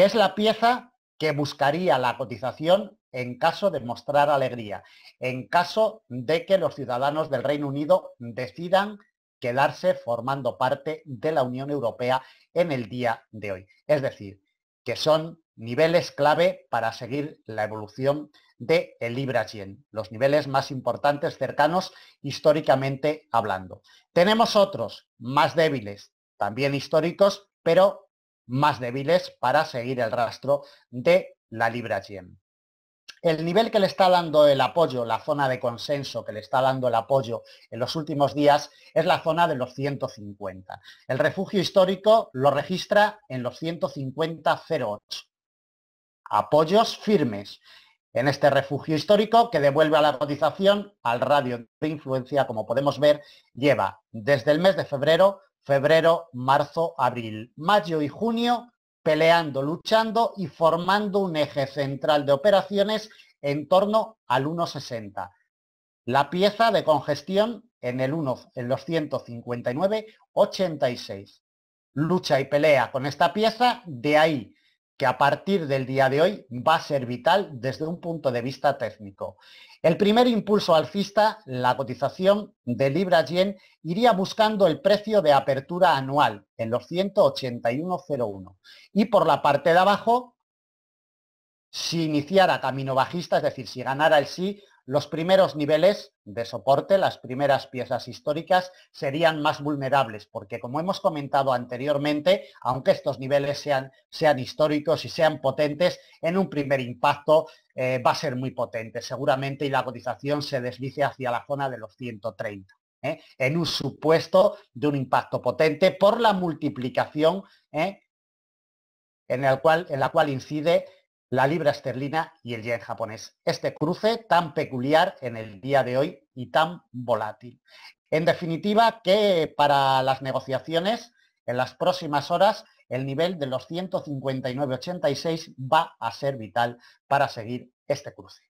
Speaker 1: es la pieza que buscaría la cotización en caso de mostrar alegría, en caso de que los ciudadanos del Reino Unido decidan quedarse formando parte de la Unión Europea en el día de hoy. Es decir, que son niveles clave para seguir la evolución del de Libra 100, los niveles más importantes cercanos históricamente hablando. Tenemos otros más débiles, también históricos, pero más débiles para seguir el rastro de la Libra 100 el nivel que le está dando el apoyo, la zona de consenso que le está dando el apoyo en los últimos días es la zona de los 150. El refugio histórico lo registra en los 150.08. Apoyos firmes en este refugio histórico que devuelve a la cotización al radio de influencia, como podemos ver, lleva desde el mes de febrero, febrero, marzo, abril, mayo y junio peleando, luchando y formando un eje central de operaciones en torno al 1,60. La pieza de congestión en, el 1, en los 159,86. Lucha y pelea con esta pieza, de ahí que a partir del día de hoy va a ser vital desde un punto de vista técnico. El primer impulso alcista, la cotización de Libra Yen, iría buscando el precio de apertura anual en los 181.01. Y por la parte de abajo, si iniciara camino bajista, es decir, si ganara el sí, los primeros niveles de soporte, las primeras piezas históricas, serían más vulnerables, porque como hemos comentado anteriormente, aunque estos niveles sean, históricos y sean potentes, en un primer impacto eh, va a ser muy potente, seguramente, y la cotización se deslice hacia la zona de los 130. ¿eh? en un supuesto de un impacto potente por la multiplicación ¿eh? en la cual incide la libra esterlina y el yen japonés. Este cruce tan peculiar en el día de hoy y tan volátil. En definitiva, que para las negociaciones en las próximas horas el nivel de los 159,86 va a ser vital para seguir este cruce.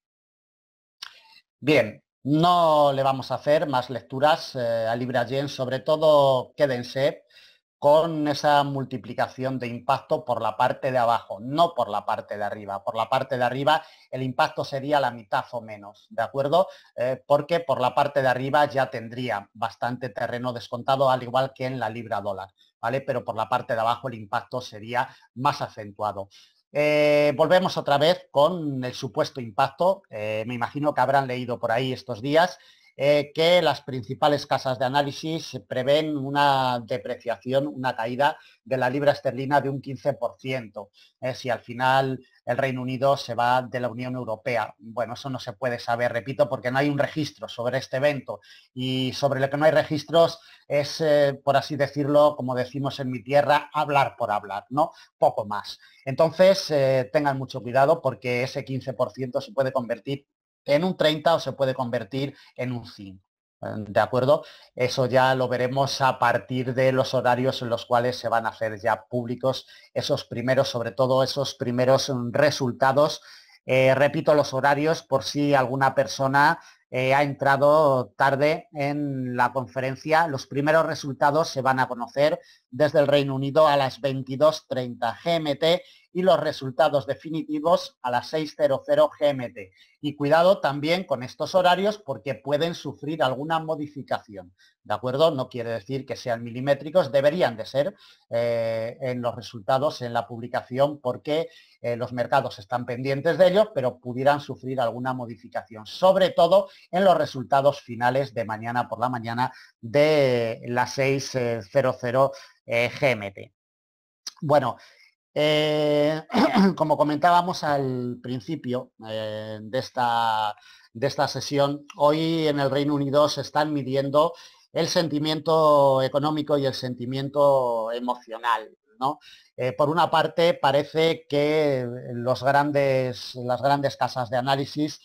Speaker 1: Bien, no le vamos a hacer más lecturas eh, a Libra Yen, sobre todo quédense con esa multiplicación de impacto por la parte de abajo, no por la parte de arriba. Por la parte de arriba el impacto sería la mitad o menos, ¿de acuerdo? Eh, porque por la parte de arriba ya tendría bastante terreno descontado, al igual que en la libra dólar, ¿vale? Pero por la parte de abajo el impacto sería más acentuado. Eh, volvemos otra vez con el supuesto impacto. Eh, me imagino que habrán leído por ahí estos días eh, que las principales casas de análisis prevén una depreciación, una caída de la libra esterlina de un 15%, eh, si al final el Reino Unido se va de la Unión Europea. Bueno, eso no se puede saber, repito, porque no hay un registro sobre este evento y sobre lo que no hay registros es, eh, por así decirlo, como decimos en mi tierra, hablar por hablar, ¿no? Poco más. Entonces, tengan mucho cuidado porque ese 15% se puede convertir en un 30 o se puede convertir en un 5. ¿eh? ¿De acuerdo? Eso ya lo veremos a partir de los horarios en los cuales se van a hacer ya públicos esos primeros, sobre todo esos primeros mm, resultados. Eh, repito los horarios por si alguna persona eh, ha entrado tarde en la conferencia. Los primeros resultados se van a conocer desde el Reino Unido a las 22.30 GMT y los resultados definitivos a las 6.00 GMT. Y cuidado también con estos horarios porque pueden sufrir alguna modificación. ¿De acuerdo? No quiere decir que sean milimétricos, deberían de ser eh, en los resultados en la publicación porque eh, los mercados están pendientes de ello, pero pudieran sufrir alguna modificación, sobre todo en los resultados finales de mañana por la mañana de las 6.00 GMT. Bueno, eh, como comentábamos al principio eh, de, esta, de esta sesión, hoy en el Reino Unido se están midiendo el sentimiento económico y el sentimiento emocional. Eh, por una parte, parece que los grandes, las grandes casas de análisis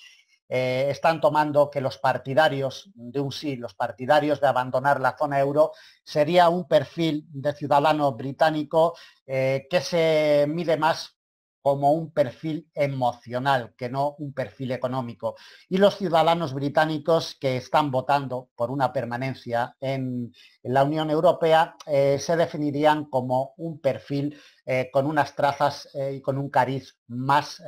Speaker 1: eh, están tomando que los partidarios de un sí, los partidarios de abandonar la zona euro, sería un perfil de ciudadano británico eh, que se mide más como un perfil emocional, que no un perfil económico. Y los ciudadanos británicos que están votando por una permanencia en, la Unión Europea eh, se definirían como un perfil eh, con unas trazas eh, y con un cariz más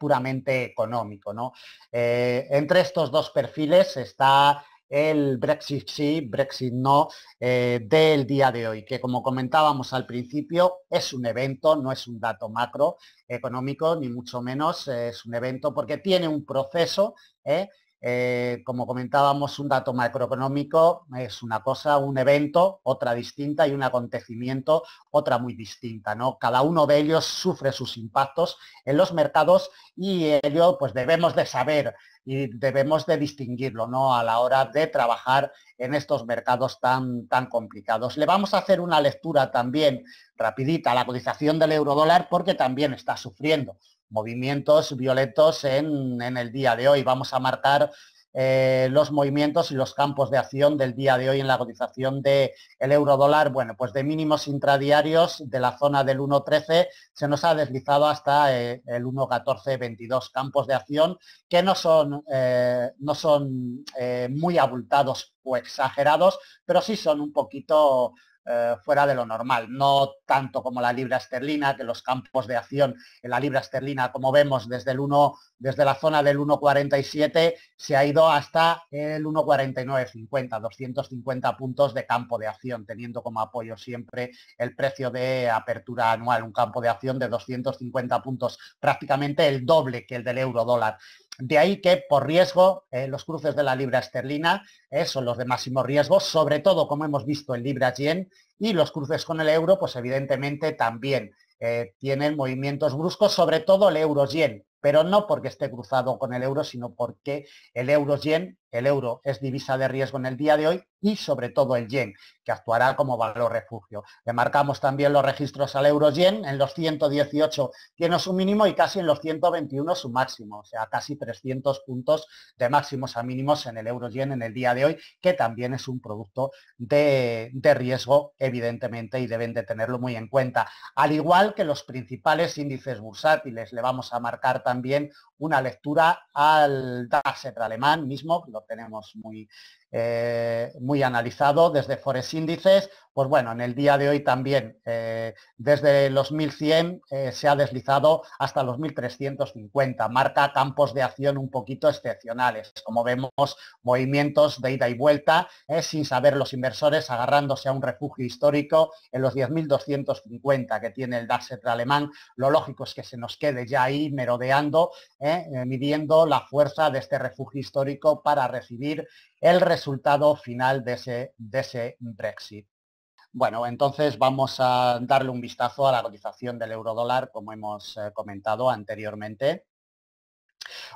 Speaker 1: puramente económico. ¿no? entre estos dos perfiles está el Brexit sí, Brexit no eh, del día de hoy, que como comentábamos al principio, es un evento, no es un dato macroeconómico, ni mucho menos, eh, es un evento porque tiene un proceso. Eh, eh, como comentábamos, un dato macroeconómico es una cosa, un evento, otra distinta y un acontecimiento, otra muy distinta. ¿no? Cada uno de ellos sufre sus impactos en los mercados y ello pues debemos de saber y debemos de distinguirlo ¿no? a la hora de trabajar en estos mercados tan, tan complicados. Le vamos a hacer una lectura también rapidita a la cotización del eurodólar porque también está sufriendo movimientos violetos en, el día de hoy. Vamos a marcar eh, los movimientos y los campos de acción del día de hoy en la cotización del el euro dólar. Bueno, pues de mínimos intradiarios de la zona del 1.13 se nos ha deslizado hasta eh, el 1.14.22 campos de acción que no son, eh, no son muy abultados o exagerados, pero sí son un poquito eh, fuera de lo normal, no tanto como la libra esterlina, que los campos de acción en la libra esterlina, como vemos desde el 1, desde la zona del 1.47 se ha ido hasta el 1.49.50, 250 puntos de campo de acción, teniendo como apoyo siempre el precio de apertura anual, un campo de acción de 250 puntos, prácticamente el doble que el del euro dólar. De ahí que por riesgo eh, los cruces de la libra esterlina eh, son los de máximo riesgo, sobre todo como hemos visto en libra yen y los cruces con el euro pues evidentemente también eh, tienen movimientos bruscos, sobre todo el euro yen pero no porque esté cruzado con el euro, sino porque el euro-yen, el euro es divisa de riesgo en el día de hoy y sobre todo el yen, que actuará como valor refugio. Le marcamos también los registros al euro-yen, en los 118 tiene su mínimo y casi en los 121 su máximo, o sea, casi 300 puntos de máximos a mínimos en el euro-yen en el día de hoy, que también es un producto de, de riesgo, evidentemente, y deben de tenerlo muy en cuenta. Al igual que los principales índices bursátiles, le vamos a marcar también también una lectura al Dasset alemán mismo, lo tenemos muy, eh, muy analizado desde Forest Índices, pues bueno, en el día de hoy también eh, desde los 1100 eh, se ha deslizado hasta los 1350, marca campos de acción un poquito excepcionales, como vemos movimientos de ida y vuelta, sin saber los inversores agarrándose a un refugio histórico en los 10.250 que tiene el Dasset alemán, lo lógico es que se nos quede ya ahí merodeando, eh, midiendo la fuerza de este refugio histórico para recibir el resultado final de ese, de ese Brexit. Bueno, entonces vamos a darle un vistazo a la cotización del euro dólar, como hemos eh, comentado anteriormente.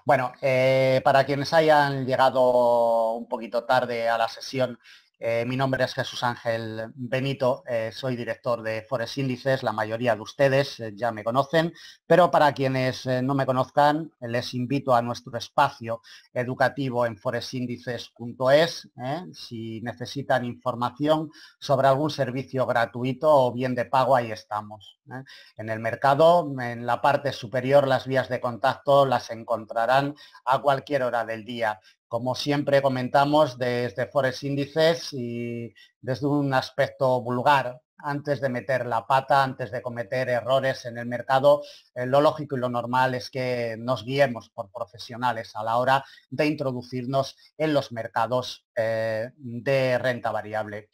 Speaker 1: Bueno, eh, para quienes hayan llegado un poquito tarde a la sesión, eh, mi nombre es Jesús Ángel Benito, eh, soy director de Foresíndices, Índices, la mayoría de ustedes eh, ya me conocen, pero para quienes no me conozcan, les invito a nuestro espacio educativo en foresíndices.es, si necesitan información sobre algún servicio gratuito o bien de pago, ahí estamos. En el mercado, en la parte superior, las vías de contacto las encontrarán a cualquier hora del día como siempre comentamos, desde forest Índices y desde un aspecto vulgar, antes de meter la pata, antes de cometer errores en el mercado, eh, lo lógico y lo normal es que nos guiemos por profesionales a la hora de introducirnos en los mercados eh, de renta variable.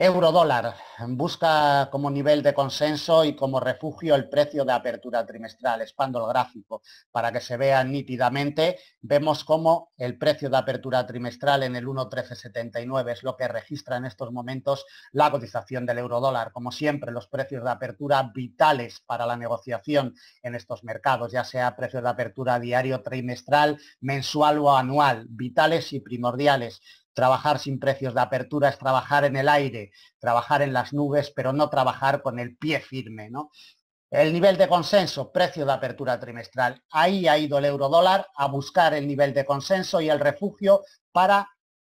Speaker 1: Eurodólar busca como nivel de consenso y como refugio el precio de apertura trimestral. Expando el gráfico para que se vea nítidamente. Vemos cómo el precio de apertura trimestral en el 1.1379 es lo que registra en estos momentos la cotización del eurodólar. Como siempre, los precios de apertura vitales para la negociación en estos mercados, ya sea precio de apertura diario, trimestral, mensual o anual, vitales y primordiales. Trabajar sin precios de apertura es trabajar en el aire, trabajar en las nubes, pero no trabajar con el pie firme. El nivel de consenso, precio de apertura trimestral. Ahí ha ido el eurodólar a buscar el nivel de consenso y el refugio para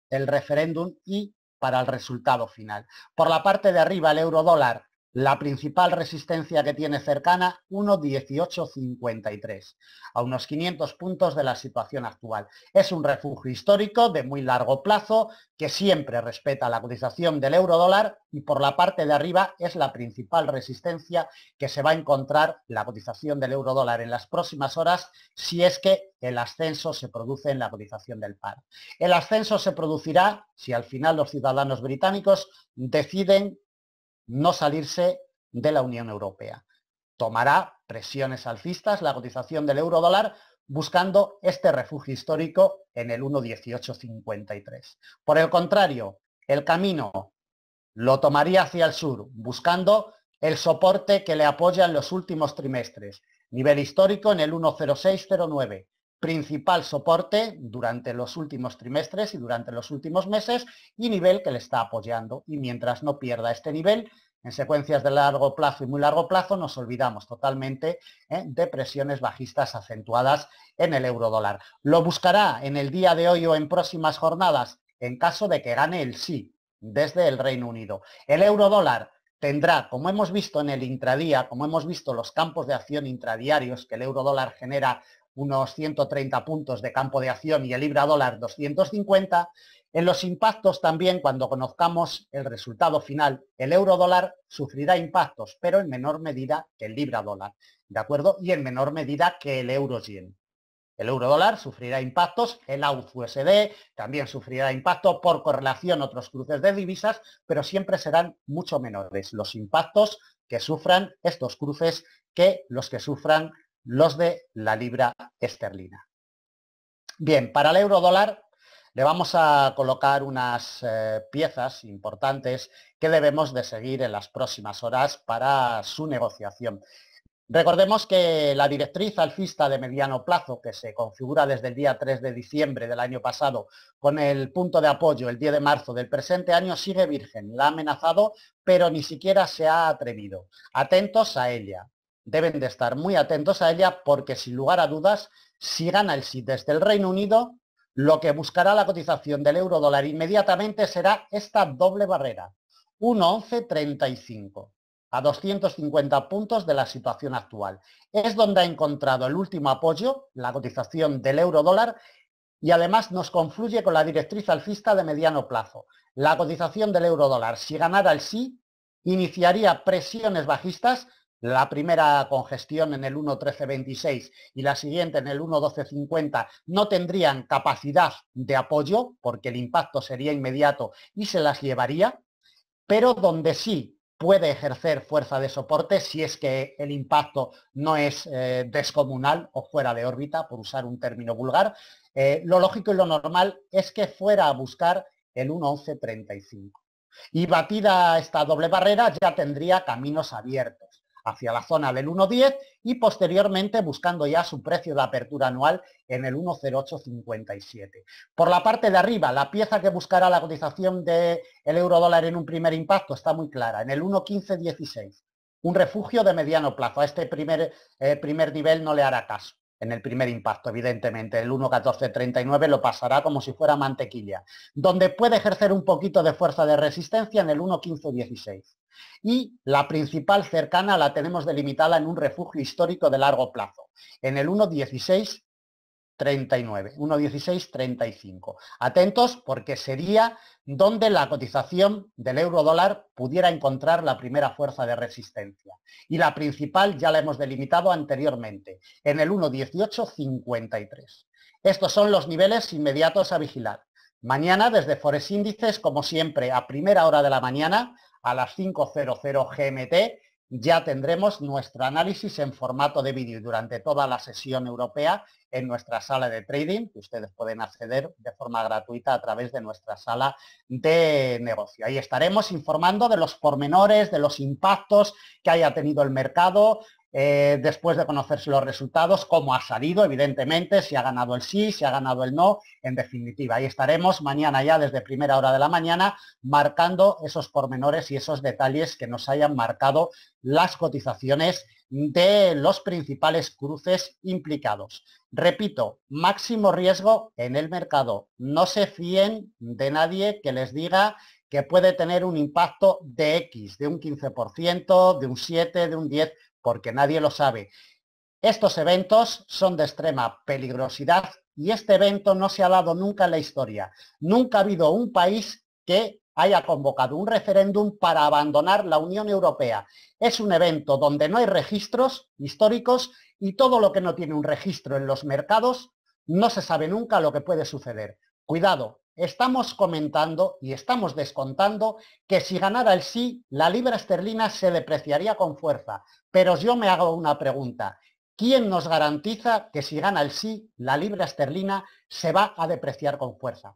Speaker 1: el referéndum y para el resultado final. Por la parte de arriba, el eurodólar la principal resistencia que tiene cercana, 1.1853, a unos 500 puntos de la situación actual. Es un refugio histórico de muy largo plazo que siempre respeta la cotización del euro dólar y por la parte de arriba es la principal resistencia que se va a encontrar la cotización del euro dólar en las próximas horas si es que el ascenso se produce en la cotización del par. El ascenso se producirá si al final los ciudadanos británicos deciden no salirse de la Unión Europea. Tomará presiones alcistas la cotización del euro dólar buscando este refugio histórico en el 1.1853. Por el contrario, el camino lo tomaría hacia el sur, buscando el soporte que le apoya en los últimos trimestres, nivel histórico en el 1.0609, principal soporte durante los últimos trimestres y durante los últimos meses y nivel que le está apoyando. Y mientras no pierda este nivel, en secuencias de largo plazo y muy largo plazo nos olvidamos totalmente ¿eh? de presiones bajistas acentuadas en el euro dólar. Lo buscará en el día de hoy o en próximas jornadas en caso de que gane el sí desde el Reino Unido. El euro dólar tendrá, como hemos visto en el intradía, como hemos visto los campos de acción intradiarios que el euro dólar genera unos 130 puntos de campo de acción y el libra dólar 250. En los impactos también, cuando conozcamos el resultado final, el euro dólar sufrirá impactos, pero en menor medida que el libra dólar, ¿de acuerdo? Y en menor medida que el euro yen. El euro dólar sufrirá impactos, el AUFUSD también sufrirá impacto por correlación otros cruces de divisas, pero siempre serán mucho menores los impactos que sufran estos cruces que los que sufran los de la libra esterlina. Bien, para el euro dólar le vamos a colocar unas eh, piezas importantes que debemos de seguir en las próximas horas para su negociación. Recordemos que la directriz alcista de mediano plazo, que se configura desde el día 3 de diciembre del año pasado, con el punto de apoyo el 10 de marzo del presente año, sigue virgen. La ha amenazado, pero ni siquiera se ha atrevido. Atentos a ella deben de estar muy atentos a ella porque sin lugar a dudas, si gana el sí desde el Reino Unido, lo que buscará la cotización del euro dólar inmediatamente será esta doble barrera, 1.1135, a 250 puntos de la situación actual. Es donde ha encontrado el último apoyo, la cotización del euro dólar, y además nos confluye con la directriz alcista de mediano plazo. La cotización del euro dólar, si ganara el sí, iniciaría presiones bajistas la primera congestión en el 1.1326 y la siguiente en el 1.1250 no tendrían capacidad de apoyo porque el impacto sería inmediato y se las llevaría, pero donde sí puede ejercer fuerza de soporte si es que el impacto no es eh, descomunal o fuera de órbita, por usar un término vulgar, eh, lo lógico y lo normal es que fuera a buscar el 1.1135. Y batida esta doble barrera ya tendría caminos abiertos hacia la zona del 1.10 y posteriormente buscando ya su precio de apertura anual en el 1.0857. Por la parte de arriba, la pieza que buscará la cotización del de euro dólar en un primer impacto está muy clara, en el 1.1516. Un refugio de mediano plazo. A este primer, eh, primer nivel no le hará caso en el primer impacto, evidentemente. El 1.1439 lo pasará como si fuera mantequilla, donde puede ejercer un poquito de fuerza de resistencia en el 1.1516. Y la principal cercana la tenemos delimitada en un refugio histórico de largo plazo, en el 1.16.39, 1.1635. Atentos porque sería donde la cotización del euro dólar pudiera encontrar la primera fuerza de resistencia. Y la principal ya la hemos delimitado anteriormente, en el 1.1853. Estos son los niveles inmediatos a vigilar. Mañana desde Forest Índices, como siempre, a primera hora de la mañana, a las 5.00 GMT, ya tendremos nuestro análisis en formato de vídeo durante toda la sesión europea en nuestra sala de trading, que ustedes pueden acceder de forma gratuita a través de nuestra sala de negocio. Ahí estaremos informando de los pormenores, de los impactos que haya tenido el mercado, eh, después de conocerse los resultados, cómo ha salido, evidentemente, si ha ganado el sí, si ha ganado el no, en definitiva. Ahí estaremos mañana ya desde primera hora de la mañana marcando esos pormenores y esos detalles que nos hayan marcado las cotizaciones de los principales cruces implicados. Repito, máximo riesgo en el mercado. No se fíen de nadie que les diga que puede tener un impacto de X, de un 15%, de un 7, de un 10% porque nadie lo sabe. Estos eventos son de extrema peligrosidad y este evento no se ha dado nunca en la historia. Nunca ha habido un país que haya convocado un referéndum para abandonar la Unión Europea. Es un evento donde no hay registros históricos y todo lo que no tiene un registro en los mercados no se sabe nunca lo que puede suceder. Cuidado, estamos comentando y estamos descontando que si ganara el sí, la libra esterlina se depreciaría con fuerza. Pero yo me hago una pregunta. ¿Quién nos garantiza que si gana el sí, la libra esterlina se va a depreciar con fuerza?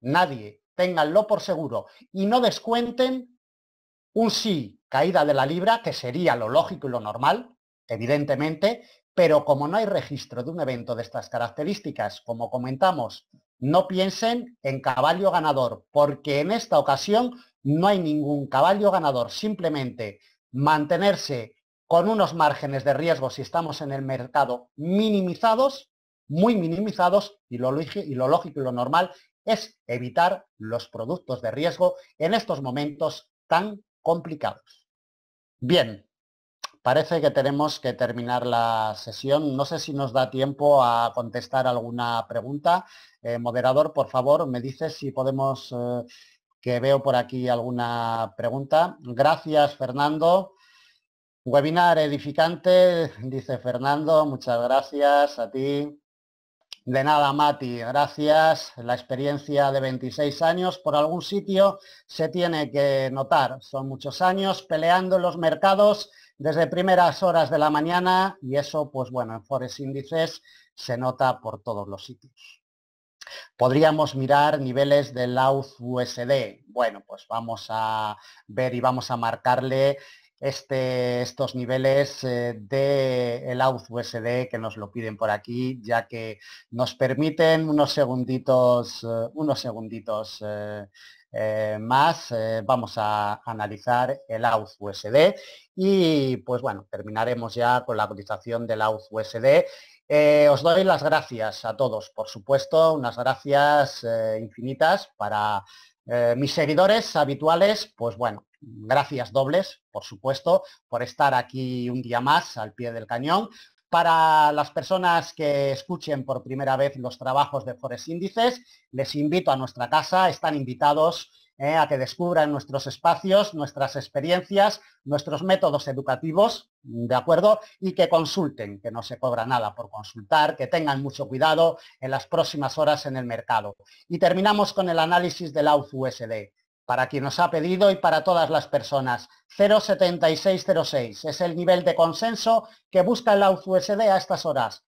Speaker 1: Nadie. Ténganlo por seguro. Y no descuenten un sí, caída de la libra, que sería lo lógico y lo normal, evidentemente, pero como no hay registro de un evento de estas características, como comentamos, no piensen en caballo ganador, porque en esta ocasión no hay ningún caballo ganador, simplemente mantenerse con unos márgenes de riesgo si estamos en el mercado minimizados, muy minimizados, y lo, y lo lógico y lo normal es evitar los productos de riesgo en estos momentos tan complicados. Bien, Parece que tenemos que terminar la sesión. No sé si nos da tiempo a contestar alguna pregunta. Eh, moderador, por favor, me dices si podemos, eh, que veo por aquí alguna pregunta. Gracias, Fernando. Webinar edificante, dice Fernando. Muchas gracias a ti. De nada, Mati, gracias. La experiencia de 26 años por algún sitio se tiene que notar. Son muchos años peleando en los mercados desde primeras horas de la mañana y eso, pues bueno, en Forest Índices se nota por todos los sitios. Podríamos mirar niveles del AUZ USD. Bueno, pues vamos a ver y vamos a marcarle este, estos niveles eh, del de USD que nos lo piden por aquí, ya que nos permiten unos segunditos, eh, unos segunditos eh, eh, más eh, vamos a analizar el AUZ USD y pues bueno, terminaremos ya con la cotización del AUZ USD. Eh, os doy las gracias a todos, por supuesto, unas gracias infinitas para mis seguidores habituales, pues bueno, gracias dobles, por supuesto, por estar aquí un día más al pie del cañón, para las personas que escuchen por primera vez los trabajos de Forest Índices, les invito a nuestra casa, están invitados eh, a que descubran nuestros espacios, nuestras experiencias, nuestros métodos educativos, ¿de acuerdo? Y que consulten, que no se cobra nada por consultar, que tengan mucho cuidado en las próximas horas en el mercado. Y terminamos con el análisis de la UFUSD para quien nos ha pedido y para todas las personas. 07606 es el nivel de consenso que busca el USD a estas horas.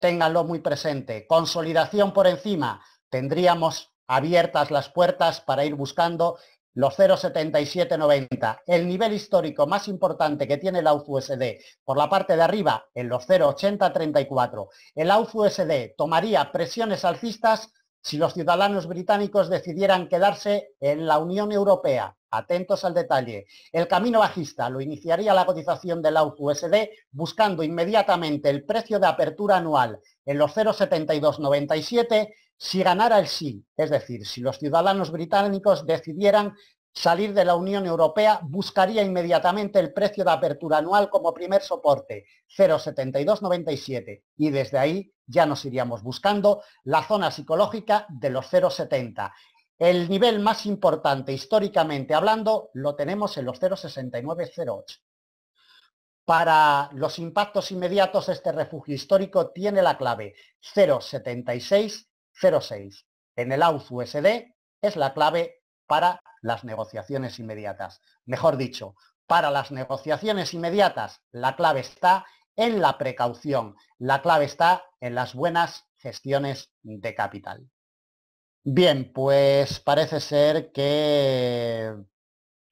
Speaker 1: Ténganlo muy presente. Consolidación por encima. Tendríamos abiertas las puertas para ir buscando los 0,7790, el nivel histórico más importante que tiene el USD por la parte de arriba en los 0,8034. El USD tomaría presiones alcistas si los ciudadanos británicos decidieran quedarse en la Unión Europea. Atentos al detalle. El camino bajista lo iniciaría la cotización del la USD buscando inmediatamente el precio de apertura anual en los 0,7297 si ganara el sí, es decir, si los ciudadanos británicos decidieran salir de la Unión Europea, buscaría inmediatamente el precio de apertura anual como primer soporte, 0,7297, y desde ahí ya nos iríamos buscando la zona psicológica de los 0,70. El nivel más importante históricamente hablando lo tenemos en los 0,6908. Para los impactos inmediatos este refugio histórico tiene la clave 0,7606. En el AUS es la clave para las negociaciones inmediatas. Mejor dicho, para las negociaciones inmediatas la clave está en la precaución, la clave está en las buenas gestiones de capital. Bien, pues parece ser que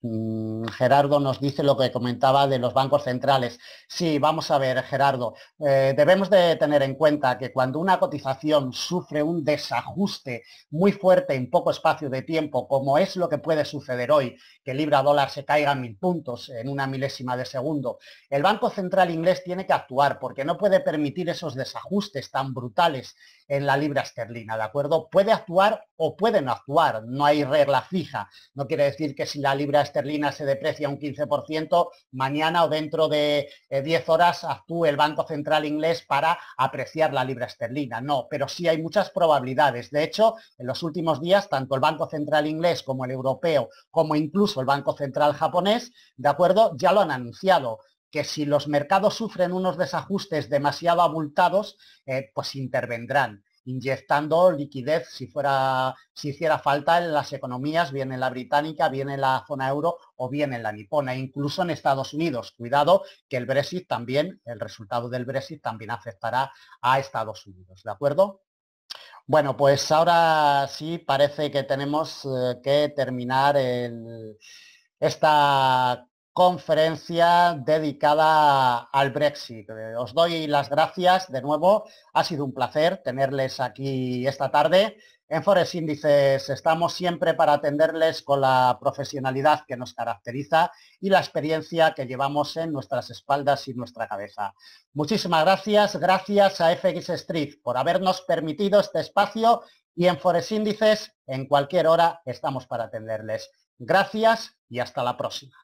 Speaker 1: Mm, Gerardo nos dice lo que comentaba de los bancos centrales. Sí, vamos a ver, Gerardo, eh, debemos de tener en cuenta que cuando una cotización sufre un desajuste muy fuerte en poco espacio de tiempo, como es lo que puede suceder hoy, que libra dólar se caiga a mil puntos en una milésima de segundo, el Banco Central inglés tiene que actuar porque no puede permitir esos desajustes tan brutales en la libra esterlina, ¿de acuerdo? Puede actuar o puede no actuar, no hay regla fija. No quiere decir que si la libra esterlina se deprecia un 15%, mañana o dentro de 10 eh, horas actúe el Banco Central inglés para apreciar la libra esterlina. No, pero sí hay muchas probabilidades. De hecho, en los últimos días, tanto el Banco Central inglés como el europeo, como incluso el Banco Central japonés, ¿de acuerdo? Ya lo han anunciado que si los mercados sufren unos desajustes demasiado abultados, eh, pues intervendrán inyectando liquidez si fuera si hiciera falta en las economías bien en la británica bien en la zona euro o bien en la nipona e incluso en Estados Unidos cuidado que el Brexit también el resultado del Brexit también afectará a Estados Unidos de acuerdo bueno pues ahora sí parece que tenemos eh, que terminar esta conferencia dedicada al Brexit. Os doy las gracias de nuevo. Ha sido un placer tenerles aquí esta tarde. En Forest Índices estamos siempre para atenderles con la profesionalidad que nos caracteriza y la experiencia que llevamos en nuestras espaldas y nuestra cabeza. Muchísimas gracias. Gracias a FX Street por habernos permitido este espacio y en Forest Índices en cualquier hora estamos para atenderles. Gracias y hasta la próxima.